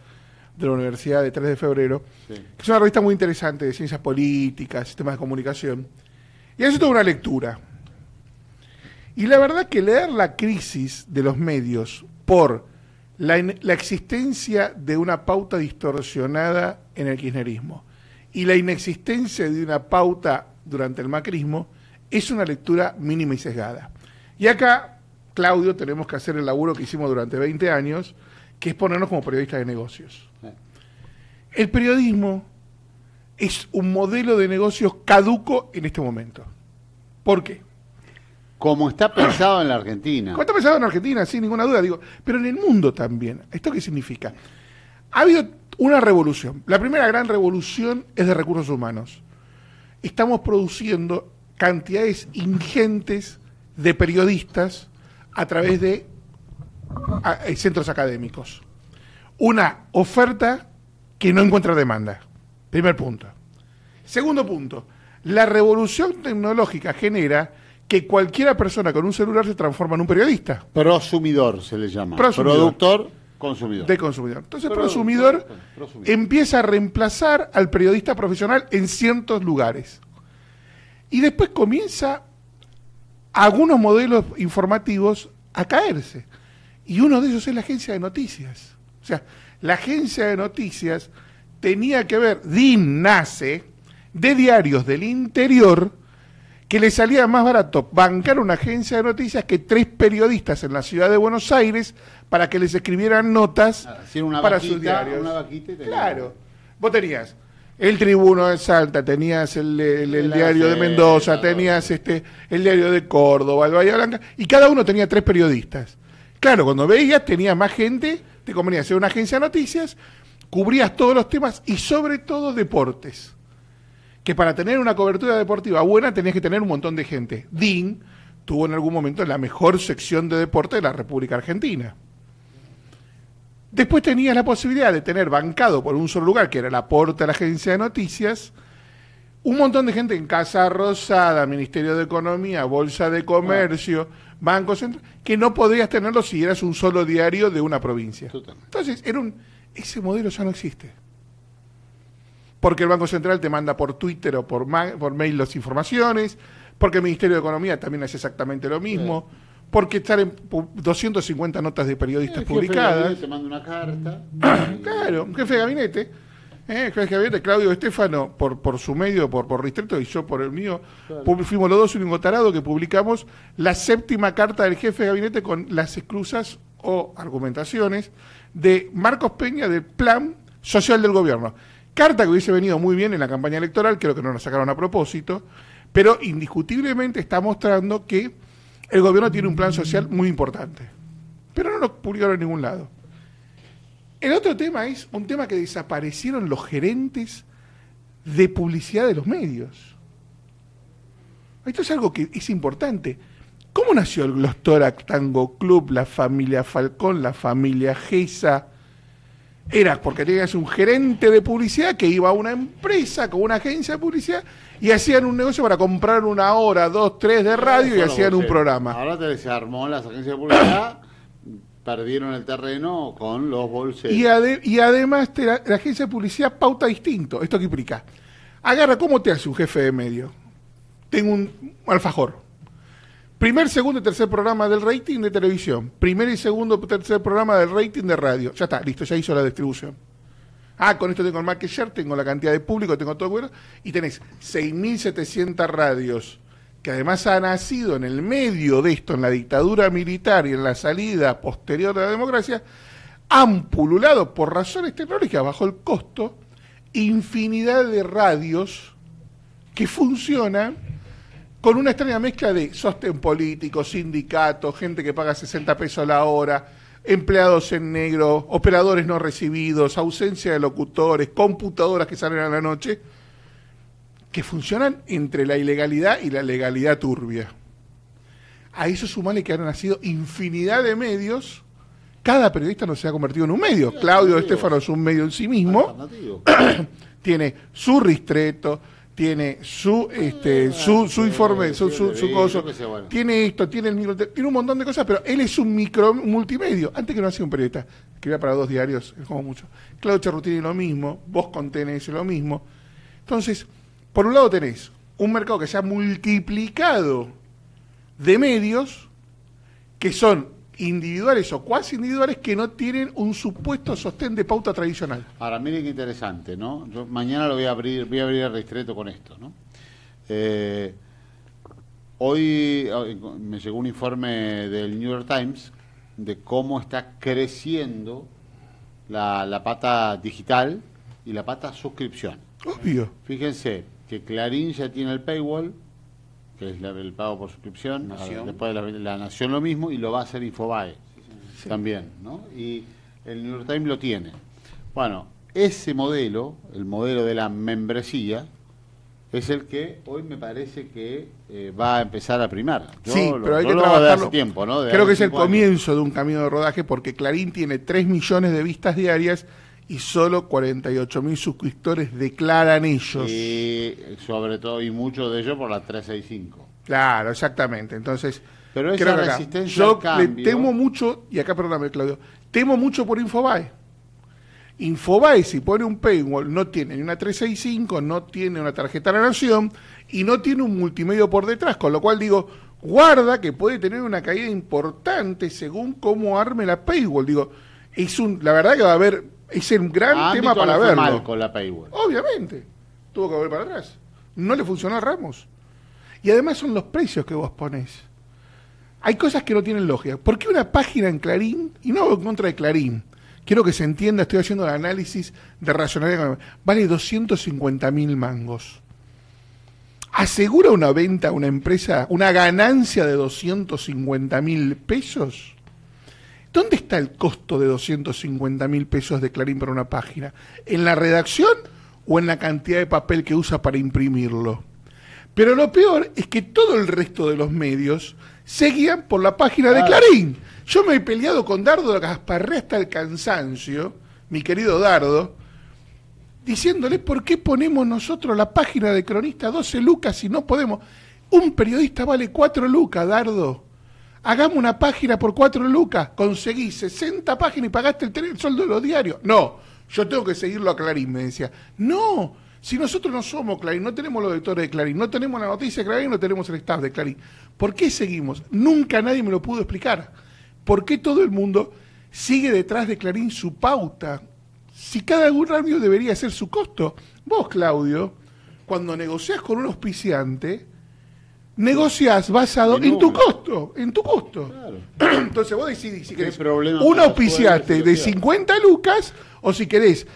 de la Universidad de 3 de Febrero, que es una revista muy interesante de ciencias políticas, sistemas de comunicación, y hace toda una lectura. Y la verdad que leer la crisis de los medios por la, la existencia de una pauta distorsionada en el kirchnerismo y la inexistencia de una pauta durante el macrismo es una lectura mínima y sesgada. Y acá, Claudio, tenemos que hacer el laburo que hicimos durante 20 años, que es ponernos como periodistas de negocios. El periodismo es un modelo de negocios caduco en este momento. ¿Por qué? Como está pensado en la Argentina. Como está pensado en la Argentina, sin ninguna duda, digo. Pero en el mundo también. ¿Esto qué significa? Ha habido una revolución. La primera gran revolución es de recursos humanos. Estamos produciendo cantidades ingentes de periodistas a través de hay eh, centros académicos. Una oferta que no encuentra demanda. Primer punto. Segundo punto. La revolución tecnológica genera que cualquiera persona con un celular se transforma en un periodista. Prosumidor se le llama. Productor, consumidor. De consumidor. Entonces, prosumidor, prosumidor, empieza a reemplazar al periodista profesional en ciertos lugares. Y después comienza algunos modelos informativos a caerse. Y uno de ellos es la agencia de noticias. O sea, la agencia de noticias tenía que ver, DIN nace de diarios del interior que le salía más barato bancar una agencia de noticias que tres periodistas en la ciudad de Buenos Aires para que les escribieran notas ah, para sus diarios. claro. Vos tenías el Tribuno de Salta, tenías el, diario de Mendoza, tenías este el diario de Córdoba, el Bahía Blanca, y cada uno tenía tres periodistas. Claro, cuando veías tenía más gente, te convenía hacer una agencia de noticias, cubrías todos los temas y sobre todo deportes. Que para tener una cobertura deportiva buena tenías que tener un montón de gente. DIN tuvo en algún momento la mejor sección de deporte de la República Argentina. Después tenías la posibilidad de tener bancado por un solo lugar, que era el aporte de la agencia de noticias, un montón de gente en Casa Rosada, Ministerio de Economía, Bolsa de Comercio. Banco Central, que no podrías tenerlo si eras un solo diario de una provincia. Entonces, era un, ese modelo ya no existe. Porque el Banco Central te manda por Twitter o por, por mail las informaciones, porque el Ministerio de Economía también hace exactamente lo mismo, porque estar en 250 notas de periodistas publicadas. te manda una carta. *clears throat* claro, un jefe de gabinete eh, gabinete, Claudio Estefano, por, por su medio, por, por Ristretto, y yo por el mío, fuimos los dos un ingotarado que publicamos la séptima carta del jefe de gabinete con las excusas o argumentaciones de Marcos Peña del plan social del gobierno. Carta que hubiese venido muy bien en la campaña electoral, creo que no nos sacaron a propósito, pero indiscutiblemente está mostrando que el gobierno tiene un plan social muy importante. Pero no lo publicaron en ningún lado. El otro tema es un tema que desaparecieron los gerentes de publicidad de los medios. Esto es algo que es importante. ¿Cómo nació el Glostorac Tango Club, la familia Falcón, la familia Gesa? Era porque tenías un gerente de publicidad que iba a una empresa con una agencia de publicidad y hacían un negocio para comprar una hora, dos, tres de radio y hacían un programa. Ahora te desarmó las agencias de publicidad perdieron el terreno con los bolsillos. Y, además la, agencia de publicidad pauta distinto. ¿Esto que implica? Agarra, ¿cómo te hace un jefe de medio? Tengo un alfajor. Primer, segundo y tercer programa del rating de televisión. Primer y segundo tercer programa del rating de radio. Ya está, listo, ya hizo la distribución. Ah, con esto tengo el market share, tengo la cantidad de público, tengo todo. Y tenés 6.700 radios, que además ha nacido en el medio de esto, en la dictadura militar y en la salida posterior de la democracia, han pululado por razones tecnológicas bajo el costo infinidad de radios que funcionan con una extraña mezcla de sostén político, sindicatos, gente que paga 60 pesos a la hora, empleados en negro, operadores no recibidos, ausencia de locutores, computadoras que salen a la noche que funcionan entre la ilegalidad y la legalidad turbia. A eso sumale que han nacido infinidad de medios. Cada periodista no se ha convertido en un medio. Claudio Estefano es un medio en sí mismo. *coughs* tiene su ristreto, tiene su este su, ah, informe, su, su, tiene esto, tiene tiene un montón de cosas, pero él es un micro multimedio. Antes que no hacía un periodista, escribía para dos diarios, es como mucho. Claudio tiene lo mismo, vos con TNS lo mismo. Entonces, por un lado tenés un mercado que se ha multiplicado de medios que son individuales o cuasi individuales que no tienen un supuesto sostén de pauta tradicional. Ahora, miren qué interesante, ¿no? mañana lo voy a abrir, voy a abrir el con esto, ¿no? Eh, hoy me llegó un informe del New York Times de cómo está creciendo la pata digital y la pata suscripción. Obvio. Fíjense, que Clarín ya tiene el paywall, que es el pago por suscripción, después la, Nación lo mismo, y lo va a hacer Infobae también, ¿no? Y el New York Times lo tiene. Bueno, ese modelo, el modelo de la membresía, es el que hoy me parece que eh, va a empezar a primar. sí, pero hay que trabajarlo. tiempo, ¿no? creo que es el comienzo de un camino de rodaje porque Clarín tiene 3 millones de vistas diarias y solo 48 mil suscriptores declaran ellos. Y sobre todo, y muchos de ellos por la 365. Claro, exactamente. Entonces, Pero creo que yo temo mucho, y acá perdóname Claudio, temo mucho por Infobae. Infobae, si pone un paywall, no tiene ni una 365, no tiene una tarjeta de la nación y no tiene un multimedio por detrás, con lo cual digo, guarda que puede tener una caída importante según cómo arme la paywall. Digo, es un, la verdad que va a haber es un gran tema para verlo. con la Obviamente, tuvo que volver para atrás. No le funcionó a Ramos. Y además son los precios que vos ponés. Hay cosas que no tienen lógica. ¿Por qué una página en Clarín, y no en contra de Clarín, quiero que se entienda, estoy haciendo el análisis de racionalidad, vale 250 mil mangos? ¿Asegura una venta a una empresa una ganancia de 250 mil pesos? ¿Dónde está el costo de 250 mil pesos de Clarín para una página? ¿En la redacción o en la cantidad de papel que usa para imprimirlo? Pero lo peor es que todo el resto de los medios seguían por la página de Clarín. Yo me he peleado con Dardo Gasparre hasta el cansancio, mi querido Dardo, diciéndole por qué ponemos nosotros la página de cronista 12 lucas si no podemos. Un periodista vale 4 lucas, Dardo hagamos una página por cuatro lucas, conseguí 60 páginas y pagaste el, el sueldo de los diarios. No, yo tengo que seguirlo a Clarín, me decía. No, si nosotros no somos Clarín, no tenemos los editores de Clarín, no tenemos la noticia de Clarín, no tenemos el staff de Clarín. ¿Por qué seguimos? Nunca nadie me lo pudo explicar. ¿Por qué todo el mundo sigue detrás de Clarín su pauta? Si cada radio debería ser su costo. Vos, Claudio, cuando negociás con un auspiciante, Negocias basado en, tu costo, en tu costo. *clears throat* Entonces vos decidís si querés un auspiciante de 50 lucas o si querés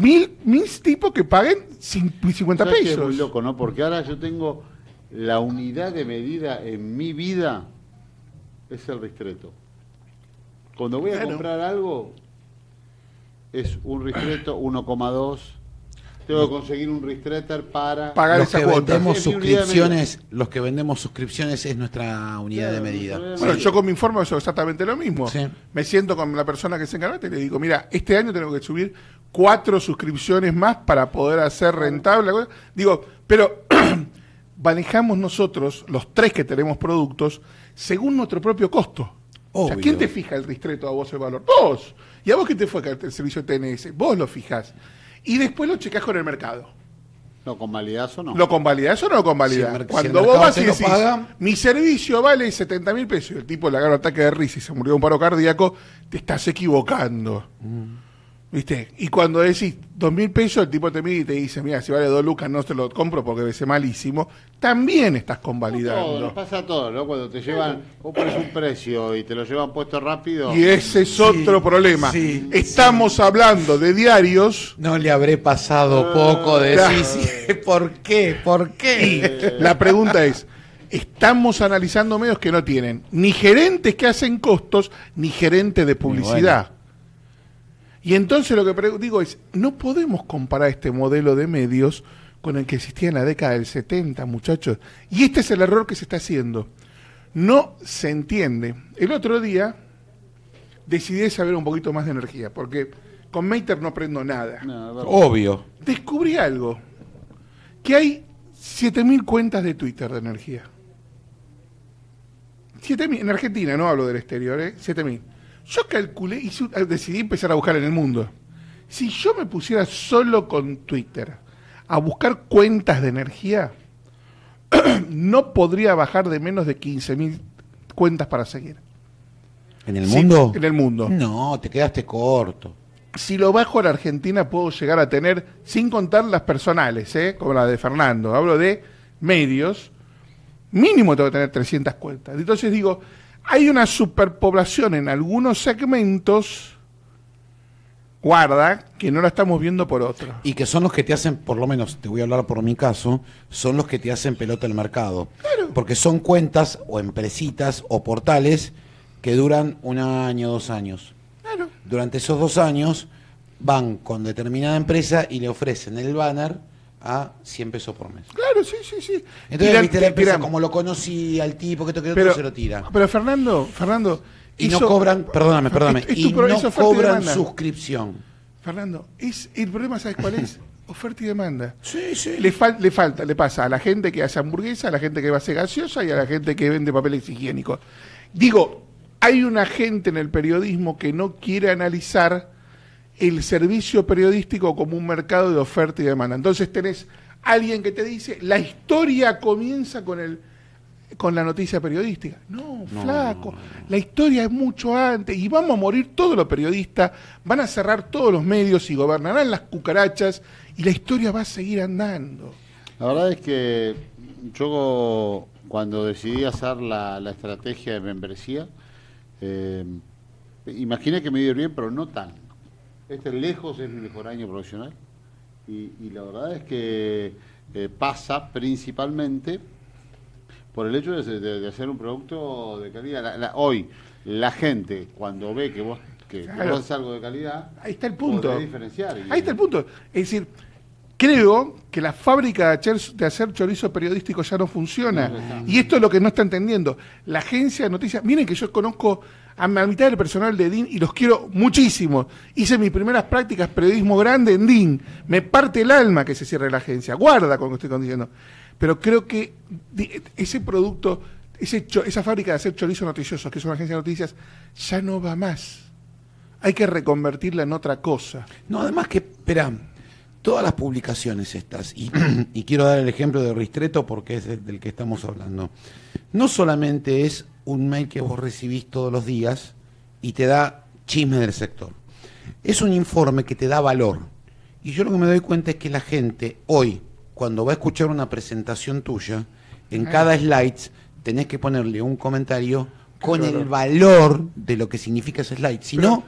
mil, mil tipos que paguen 50 pesos. Es muy loco, ¿no? Porque ahora yo tengo la unidad de medida en mi vida es el ristreto. Cuando voy a comprar algo es un ristreto 1,2 tengo que conseguir un Ristretter para pagar los que vendemos suscripciones, los que vendemos suscripciones es nuestra unidad de medida. Bueno, yo con mi informe eso exactamente lo mismo. Me siento con la persona que se encarga y le digo, mira, este año tengo que subir cuatro suscripciones más para poder hacer rentable la cosa. Digo, pero *clears throat* manejamos nosotros, los tres que tenemos productos, según nuestro propio costo. O sea, ¿quién te fija el ristreto a vos el valor? Vos. ¿Y a vos qué te fue el servicio TNS? Vos lo fijás y después lo checas con el mercado. ¿Lo convalidás o no? ¿Lo convalidás o no lo convalidás? Cuando vos vas y decís, mi servicio vale 70 mil pesos y el tipo le agarra un ataque de risa y se murió de un paro cardíaco, te estás equivocando. Mm. ¿Viste? Y cuando decís dos mil pesos, el tipo te mira y te dice, mira, si vale dos lucas no te lo compro porque me malísimo, también estás convalidando. Todo, pasa todo, ¿no? Cuando te llevan, vos un precio y te lo llevan puesto rápido. Y ese es otro problema. Estamos hablando de diarios. No le habré pasado ah. poco de sí, *laughs* ¿por qué? ¿Por qué? la pregunta es estamos analizando medios que no tienen ni gerentes que hacen costos, ni gerentes de publicidad. Y entonces lo que digo es, no podemos comparar este modelo de medios con el que existía en la década del 70, muchachos. Y este es el error que se está haciendo. No se entiende. El otro día decidí saber un poquito más de energía, porque con Meiter no aprendo nada. Obvio. Descubrí algo, que hay 7.000 cuentas de Twitter de energía. mil en Argentina, no hablo del exterior, ¿eh? 7.000. Yo calculé, y ah, decidí empezar a buscar en el mundo. Si yo me pusiera solo con Twitter a buscar cuentas de energía, *clears throat* no podría bajar de menos de 15.000 cuentas para seguir. ¿En el mundo? En el mundo. No, te quedaste corto. Si lo bajo a la Argentina puedo llegar a tener, sin contar las personales, ¿eh? como la de Fernando, hablo de medios, mínimo tengo que tener 300 cuentas. Entonces digo, hay una superpoblación en algunos segmentos, guarda, que no la estamos viendo por otro. Y que son los que te hacen, por lo menos te voy a hablar por mi caso, son los que te hacen pelota el mercado. Porque son cuentas o empresitas o portales que duran un año, dos años. Claro. Durante esos dos años van con determinada empresa y le ofrecen el banner a 100 pesos por mes. Claro, sí, sí, sí. Entonces, la empresa, como lo conocí al tipo, que esto, que otro, pero, se lo tira. Pero Fernando, Fernando. Y no cobran, perdóname, *laughs* perdóname, y no cobran suscripción. Fernando, es, el problema, ¿sabes cuál es? *laughs* Oferta y demanda. Sí, sí. Le, le falta, le pasa a la gente que hace hamburguesa, a la gente que va a hacer gaseosa y a la gente que vende papeles higiénicos. Digo, hay una gente en el periodismo que no quiere analizar el servicio periodístico como un mercado de oferta y demanda. Entonces tenés alguien que te dice, la historia comienza con el con la noticia periodística. No, flaco, la historia es mucho antes y vamos a morir todos los periodistas, van a cerrar todos los medios y gobernarán las cucarachas y la historia va a seguir andando. La verdad es que yo cuando decidí hacer la, estrategia de membresía, eh, imagina que me dio bien, pero no tanto este lejos es mi mejor año profesional y, la verdad es que eh, pasa principalmente por el hecho de, hacer un producto de calidad. hoy, la gente cuando ve que vos, que, haces algo de calidad, ahí está el punto. ahí está el punto. Es decir, creo que la fábrica de hacer, chorizo periodístico ya no funciona. y esto es lo que no está entendiendo. La agencia de noticias, miren que yo conozco a mitad del personal de DIN y los quiero muchísimo. Hice mis primeras prácticas periodismo grande en DIN. Me parte el alma que se cierre la agencia. Guarda con lo que estoy diciendo. Pero creo que ese producto, esa fábrica de hacer chorizo noticiosos, que es una agencia de noticias, ya no va más. Hay que reconvertirla en otra cosa. No, además que, espera, todas las publicaciones estas, *clears throat* y, quiero dar el ejemplo de Ristreto porque es del que estamos hablando, no solamente es un mail que vos recibís todos los días y te da chisme del sector, es un informe que te da valor. Y yo lo que me doy cuenta es que la gente hoy, cuando va a escuchar una presentación tuya, en cada slide tenés que ponerle un comentario con el valor de lo que significa ese slide. Si no,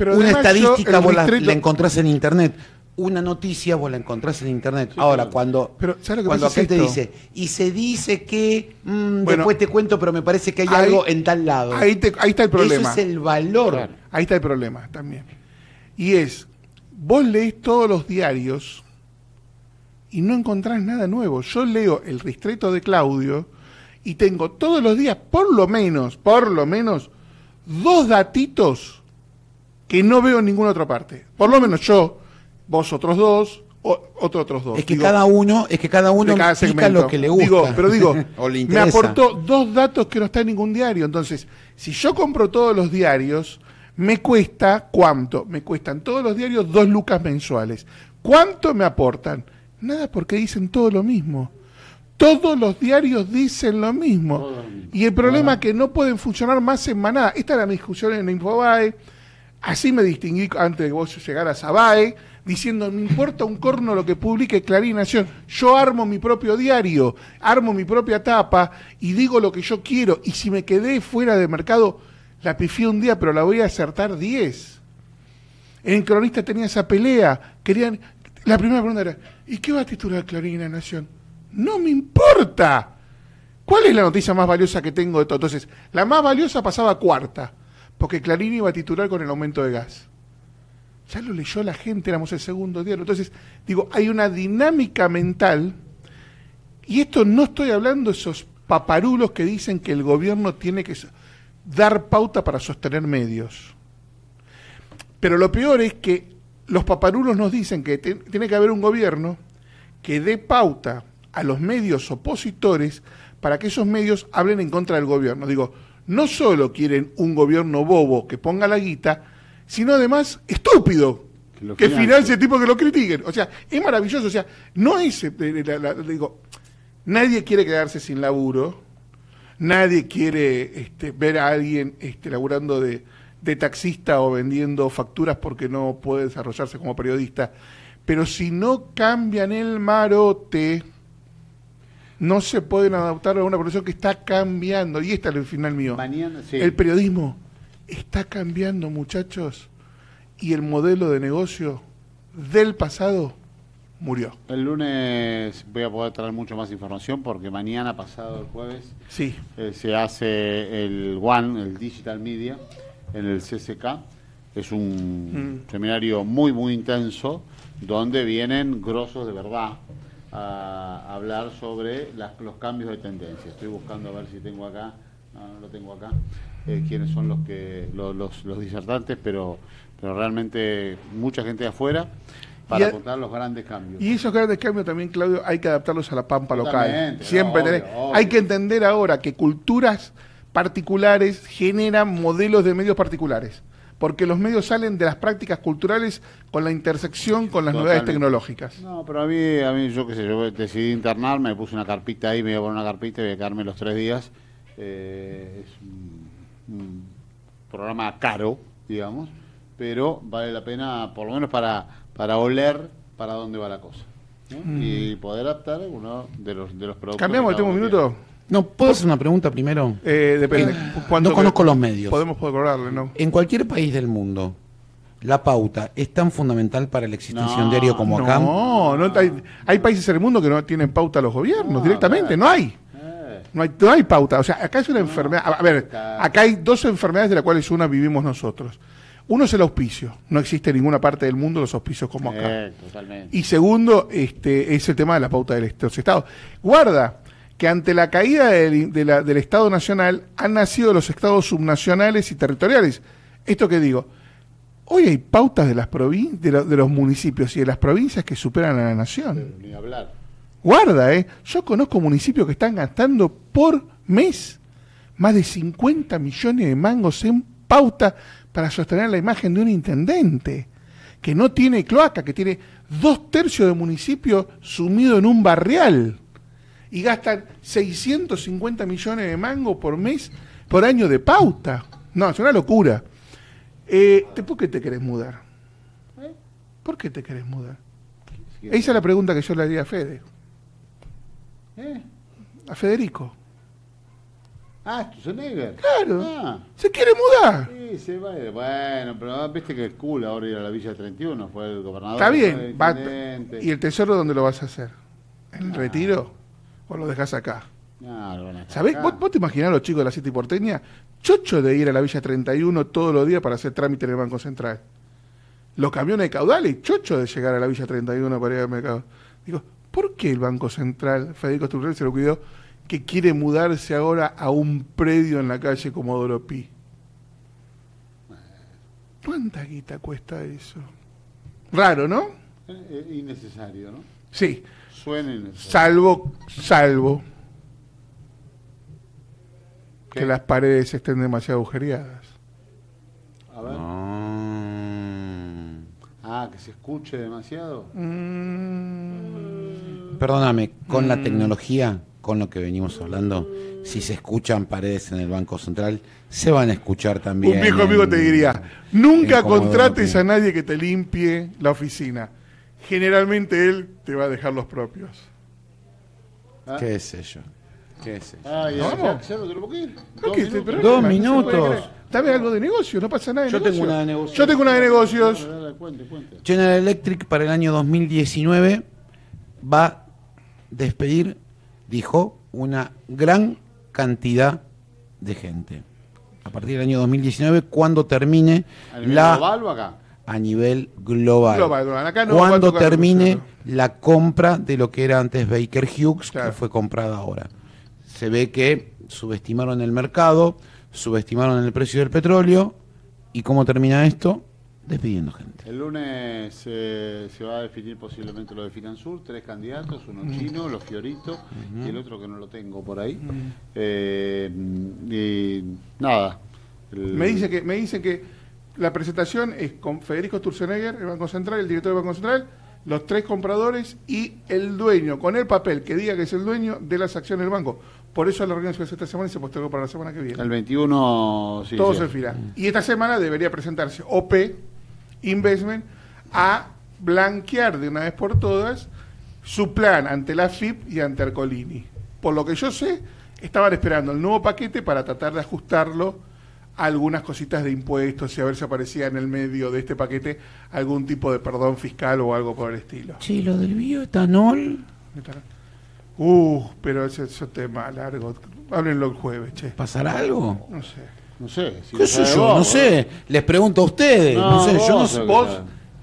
una estadística vos la encontrás en internet una noticia vos la encontrás en internet. Ahora, cuando, pero, lo que cuando te dice, y se dice que, mm, después te cuento, pero me parece que hay algo en tal lado. Ahí, te, está el problema. Ese es el valor. Ahí está el problema también. Y es, vos lees todos los diarios y no encontrás nada nuevo. Yo leo El Ristreto de Claudio y tengo todos los días, por lo menos, por lo menos, dos datitos que no veo en ninguna otra parte. Por lo menos yo vosotros dos, o, otro, otros dos. Es que cada uno, es que cada uno lo que le gusta. pero digo, *laughs* me aportó dos datos que no está en ningún diario. Entonces, si yo compro todos los diarios, me cuesta cuánto? Me cuestan todos los diarios dos lucas mensuales. ¿Cuánto me aportan? Nada porque dicen todo lo mismo. Todos los diarios dicen lo mismo. Y el problema es que no pueden funcionar más en manada. Esta era mi discusión en Infobae. Así me distinguí antes de que vos llegaras a BAE diciendo, no importa un corno lo que publique Clarín Nación, yo armo mi propio diario, armo mi propia tapa y digo lo que yo quiero. Y si me quedé fuera de mercado, la pifié un día, pero la voy a acertar 10. En Cronista tenía esa pelea, querían... La primera pregunta era, ¿y qué va a titular Clarín Nación? No me importa. ¿Cuál es la noticia más valiosa que tengo de todo? Entonces, la más valiosa pasaba cuarta, porque Clarín iba a titular con el aumento de gas ya lo leyó la gente, éramos el segundo día. Entonces, digo, hay una dinámica mental, y esto no estoy hablando de esos paparulos que dicen que el gobierno tiene que dar pauta para sostener medios. Pero lo peor es que los paparulos nos dicen que tiene que haber un gobierno que dé pauta a los medios opositores para que esos medios hablen en contra del gobierno. Digo, no solo quieren un gobierno bobo que ponga la guita, sino además estúpido que, financie el tipo que lo critiquen. O sea, es maravilloso. O sea, no es. Eh, eh, digo, nadie quiere quedarse sin laburo. Nadie quiere este, ver a alguien este, laburando de, de taxista o vendiendo facturas porque no puede desarrollarse como periodista. Pero si no cambian el marote, no se pueden adaptar a una profesión que está cambiando. Y este es el final mío. El periodismo está cambiando, muchachos, y el modelo de negocio del pasado murió. El lunes voy a poder traer mucho más información porque mañana, pasado el jueves, sí. Eh, se hace el One, el Digital Media, en el CCK. Es un mm. seminario muy, muy intenso donde vienen grosos de verdad a hablar sobre los cambios de tendencia. Estoy buscando a ver si tengo acá. No, no lo tengo acá. Eh, quiénes son los que los, los, disertantes, pero, pero realmente mucha gente de afuera para aportar los grandes cambios. Y esos grandes cambios también, Claudio, hay que adaptarlos a la pampa local. Siempre hay que entender ahora que culturas particulares generan modelos de medios particulares porque los medios salen de las prácticas culturales con la intersección con las novedades tecnológicas. No, pero a mí, a mí, yo qué sé, yo decidí internar, me puse una carpita ahí, me iba a poner una carpita y voy a quedarme los tres días. Eh, es Mm, programa caro, digamos, pero vale la pena, por lo menos para, para oler para dónde va la cosa. Mm. Y poder adaptar uno de los, de los productos. ¿Cambiamos tengo un minuto? No, ¿puedo hacer una pregunta primero? Eh, depende. Eh, no conozco los medios. Podemos cobrarle, ¿no? En cualquier país del mundo, la pauta es tan fundamental para la existencia de diario como acá. No, no hay, hay, países en el mundo que no tienen pauta los gobiernos directamente, no hay. No hay, pauta. O sea, acá es una enfermedad. A ver, acá hay dos enfermedades de las cuales una vivimos nosotros. Uno es el auspicio. No existe en ninguna parte del mundo los auspicios como acá. Eh, y segundo, este, es el tema de la pauta de los estados. Guarda que ante la caída del, Estado Nacional han nacido los estados subnacionales y territoriales. Esto que digo, hoy hay pautas de, las provin de, los municipios y de las provincias que superan a la nación. ni hablar. Guarda, ¿eh? Yo conozco municipios que están gastando por mes más de 50 millones de mangos en pauta para sostener la imagen de un intendente que no tiene cloaca, que tiene dos tercios de municipio sumido en un barrial y gastan 650 millones de mangos por mes, por año de pauta. No, es una locura. Eh, ¿Por qué te querés mudar? ¿Eh? ¿Por qué te querés mudar? Esa es la pregunta que yo le haría a Fede. ¿Eh? A Federico. Ah, negros? Claro. Ah. Se quiere mudar. Sí, se va. Bueno, pero viste que el culo ahora ir a la Villa 31, fue el gobernador. Está bien. ¿Y el tesoro dónde lo vas a hacer? ¿En el ah. retiro? ¿O lo dejas acá? No, ¿Sabés? ¿Vos, te imaginás los chicos de la City Porteña? Chocho de ir a la Villa 31 todos los días para hacer trámite en el Banco Central. Los camiones de caudales, chocho de llegar a la Villa 31 para ir al mercado. Digo, ¿Por qué el Banco Central, Federico Sturrell se lo cuidó, que quiere mudarse ahora a un predio en la calle Comodoro Pi? ¿Cuánta guita cuesta eso? Raro, ¿no? Eh, eh, innecesario, ¿no? Sí. Suena innecesario. Salvo, salvo que las paredes estén demasiado agujereadas. A ver. Ah, ah que se escuche demasiado. Mm. Perdóname, con la mm. tecnología, con lo que venimos hablando, si se escuchan paredes en el Banco Central, se van a escuchar también. Un viejo amigo te diría, nunca contrates a nadie que te limpie la oficina. Generalmente él te va a dejar los propios. ¿Ah? ¿Qué es eso? ¿Qué es ¿Vamos? Ah, ¿Dos, minutos? Dos minutos. Dame algo de negocio, no pasa nada Yo tengo una de negocios. Yo tengo una de negocios. General Electric para el año 2019 va despedir, dijo, una gran cantidad de gente. A partir del año 2019, cuando termine la... global A nivel global. cuando termine la compra de lo que era antes Baker Hughes, que fue comprada ahora. Se ve que subestimaron el mercado, subestimaron el precio del petróleo. ¿Y cómo termina esto? despidiendo gente. El lunes eh, se va a definir posiblemente lo de Finansur, tres candidatos, uno mm. chino, los Fioritos y el otro que no lo tengo por ahí. Mm. Eh, nada. Me, dice que, me dicen que la presentación es con Federico Sturzenegger, el Banco Central, el director del Banco Central, los tres compradores y el dueño, con el papel que diga que es el dueño de las acciones del banco. Por eso la reunión se esta semana y se postergó para la semana que viene. El 21, sí. Todo se fila. Mm. Y esta semana debería presentarse OP, Investment a blanquear de una vez por todas su plan ante la FIP y ante Arcolini. Por lo que yo sé, estaban esperando el nuevo paquete para tratar de ajustarlo a algunas cositas de impuestos y a ver si aparecía en el medio de este paquete algún tipo de perdón fiscal o algo por el estilo. Sí, lo del bioetanol. Uh, pero ese es tema largo. Háblenlo el jueves, che. ¿Pasará algo? No sé. No sé. Si ¿Qué sé yo? no sé. Les pregunto a ustedes. No, sé. Vos,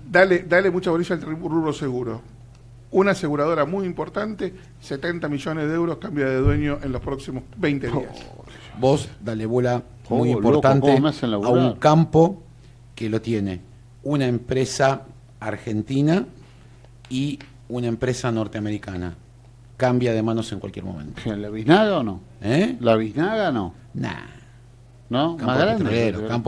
dale, dale mucha bolilla al rubro seguro. Una aseguradora muy importante, 70 millones de euros, cambia de dueño en los próximos 20 días. Oh, vos dale bola muy importante a un campo que lo tiene una empresa argentina y una empresa norteamericana. Cambia de manos en cualquier momento. ¿La biznaga o no? ¿Eh? ¿La biznaga o no? Nah. ¿No? Campos Petroleros,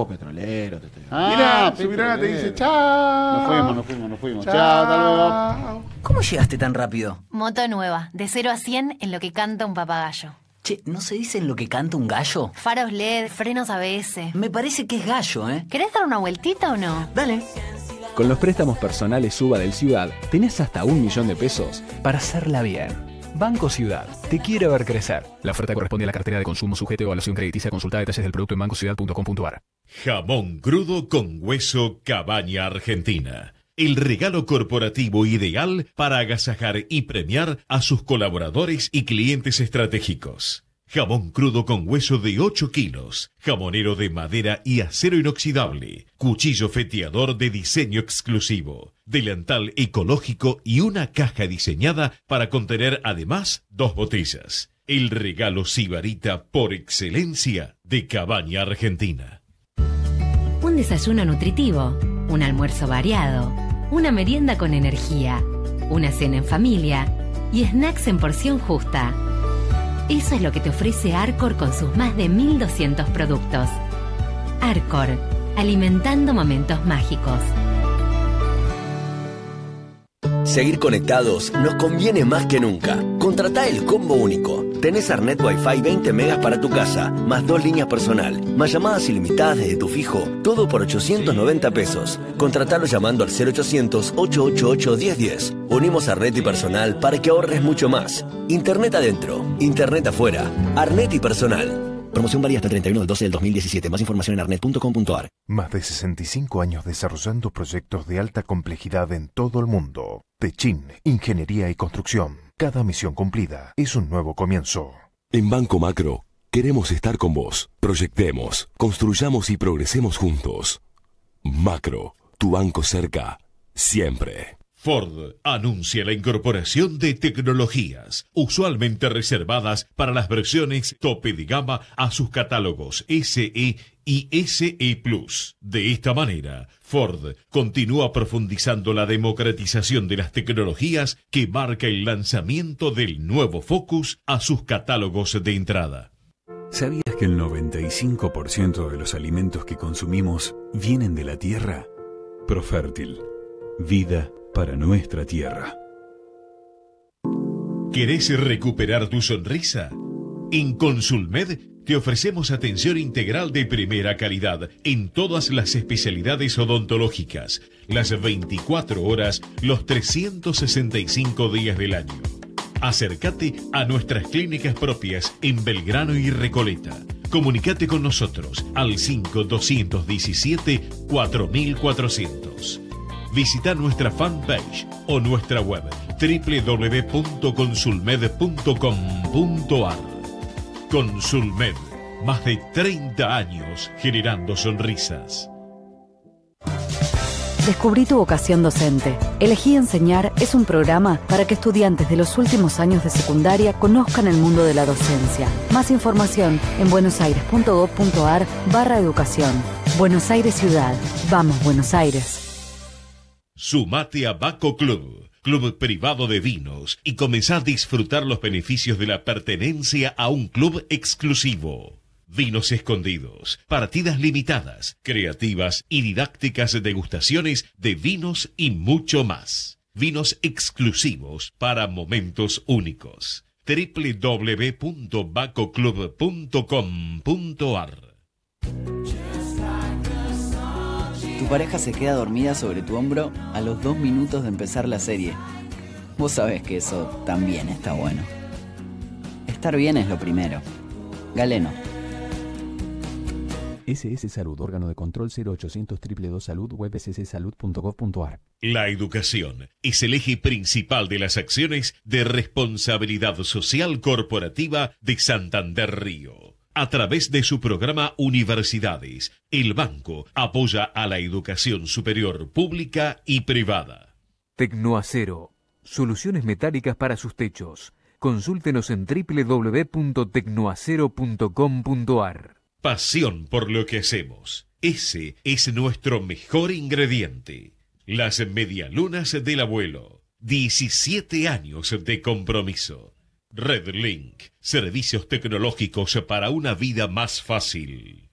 petrolero. Te te ah, dice chao. Nos fuimos, nos fuimos, nos fuimos. Chao, hasta ¿Cómo llegaste tan rápido? Moto nueva, de 0 a 100 en lo que canta un papagayo. Che, ¿no se dice en lo que canta un gallo? Faros LED, frenos ABS. Me parece que es gallo, ¿eh? ¿Querés dar una vueltita o no? Dale. Con los préstamos personales Suba del Ciudad, tenés hasta un millón de pesos para hacerla bien. Banco Ciudad. Te quiere ver crecer. La oferta corresponde a la cartera de consumo sujeto a la evaluación crediticia. Consulta detalles del producto en bancociudad.com.ar. Jamón crudo con hueso Cabaña Argentina. El regalo corporativo ideal para agasajar y premiar a sus colaboradores y clientes estratégicos. Jamón crudo con hueso de 8 kilos. Jamonero de madera y acero inoxidable. Cuchillo feteador de diseño exclusivo. Delantal ecológico y una caja diseñada para contener además dos botellas. El regalo sibarita por excelencia de Cabaña Argentina. Un desayuno nutritivo. Un almuerzo variado. Una merienda con energía. Una cena en familia. Y snacks en porción justa. Eso es lo que te ofrece Arcor con sus más de 1.200 productos. Arcor, alimentando momentos mágicos. Seguir conectados nos conviene más que nunca. Contrata el combo único. Tenés Arnet Wi-Fi 20 megas para tu casa, más dos líneas personal, más llamadas ilimitadas desde tu fijo, todo por 890 pesos. Contratalo llamando al 0800-888-1010. Unimos Arnet y personal para que ahorres mucho más. Internet adentro, Internet afuera, Arnet y personal. Promoción varía hasta 31 del 12 del 2017. Más información en arnet.com.ar. Más de 65 años desarrollando proyectos de alta complejidad en todo el mundo. Techin, Ingeniería y Construcción. Cada misión cumplida es un nuevo comienzo. En Banco Macro, queremos estar con vos. Proyectemos, construyamos y progresemos juntos. Macro, tu banco cerca, siempre. Ford anuncia la incorporación de tecnologías usualmente reservadas para las versiones tope de gama a sus catálogos SE y SE Plus. De esta manera, Ford continúa profundizando la democratización de las tecnologías que marca el lanzamiento del nuevo Focus a sus catálogos de entrada. ¿Sabías que el 95% de los alimentos que consumimos vienen de la tierra? Profértil. Vida para nuestra tierra. ¿Querés recuperar tu sonrisa? En Consulmed te ofrecemos atención integral de primera calidad en todas las especialidades odontológicas, las 24 horas, los 365 días del año. Acércate a nuestras clínicas propias en Belgrano y Recoleta. Comunicate con nosotros al 5217 4400 visita nuestra fanpage o nuestra web www.consulmed.com.ar. Consulmed, más de 30 años generando sonrisas. Descubrí tu vocación docente. Elegí Enseñar es un programa para que estudiantes de los últimos años de secundaria conozcan el mundo de la docencia. Más información en buenosaires.gov.ar barra educación. Buenos Aires Ciudad. Vamos, Buenos Aires. Sumate a Baco Club, club privado de vinos, y comenzá a disfrutar los beneficios de la pertenencia a un club exclusivo. Vinos escondidos, partidas limitadas, creativas y didácticas degustaciones de vinos y mucho más. Vinos exclusivos para momentos únicos. www.bacoclub.com.ar tu pareja se queda dormida sobre tu hombro a los dos minutos de empezar la serie. Vos sabés que eso también está bueno. Estar bien es lo primero. Galeno. SS Salud, órgano de control 0800 222 Salud, web La educación es el eje principal de las acciones de responsabilidad social corporativa de Santander Río a través de su programa Universidades, el banco apoya a la educación superior pública y privada. Tecnoacero. Soluciones metálicas para sus techos. Consúltenos en www.tecnoacero.com.ar. Pasión por lo que hacemos. Ese es nuestro mejor ingrediente. Las medialunas del abuelo. 17 años de compromiso. Redlink, servicios tecnológicos para una vida más fácil.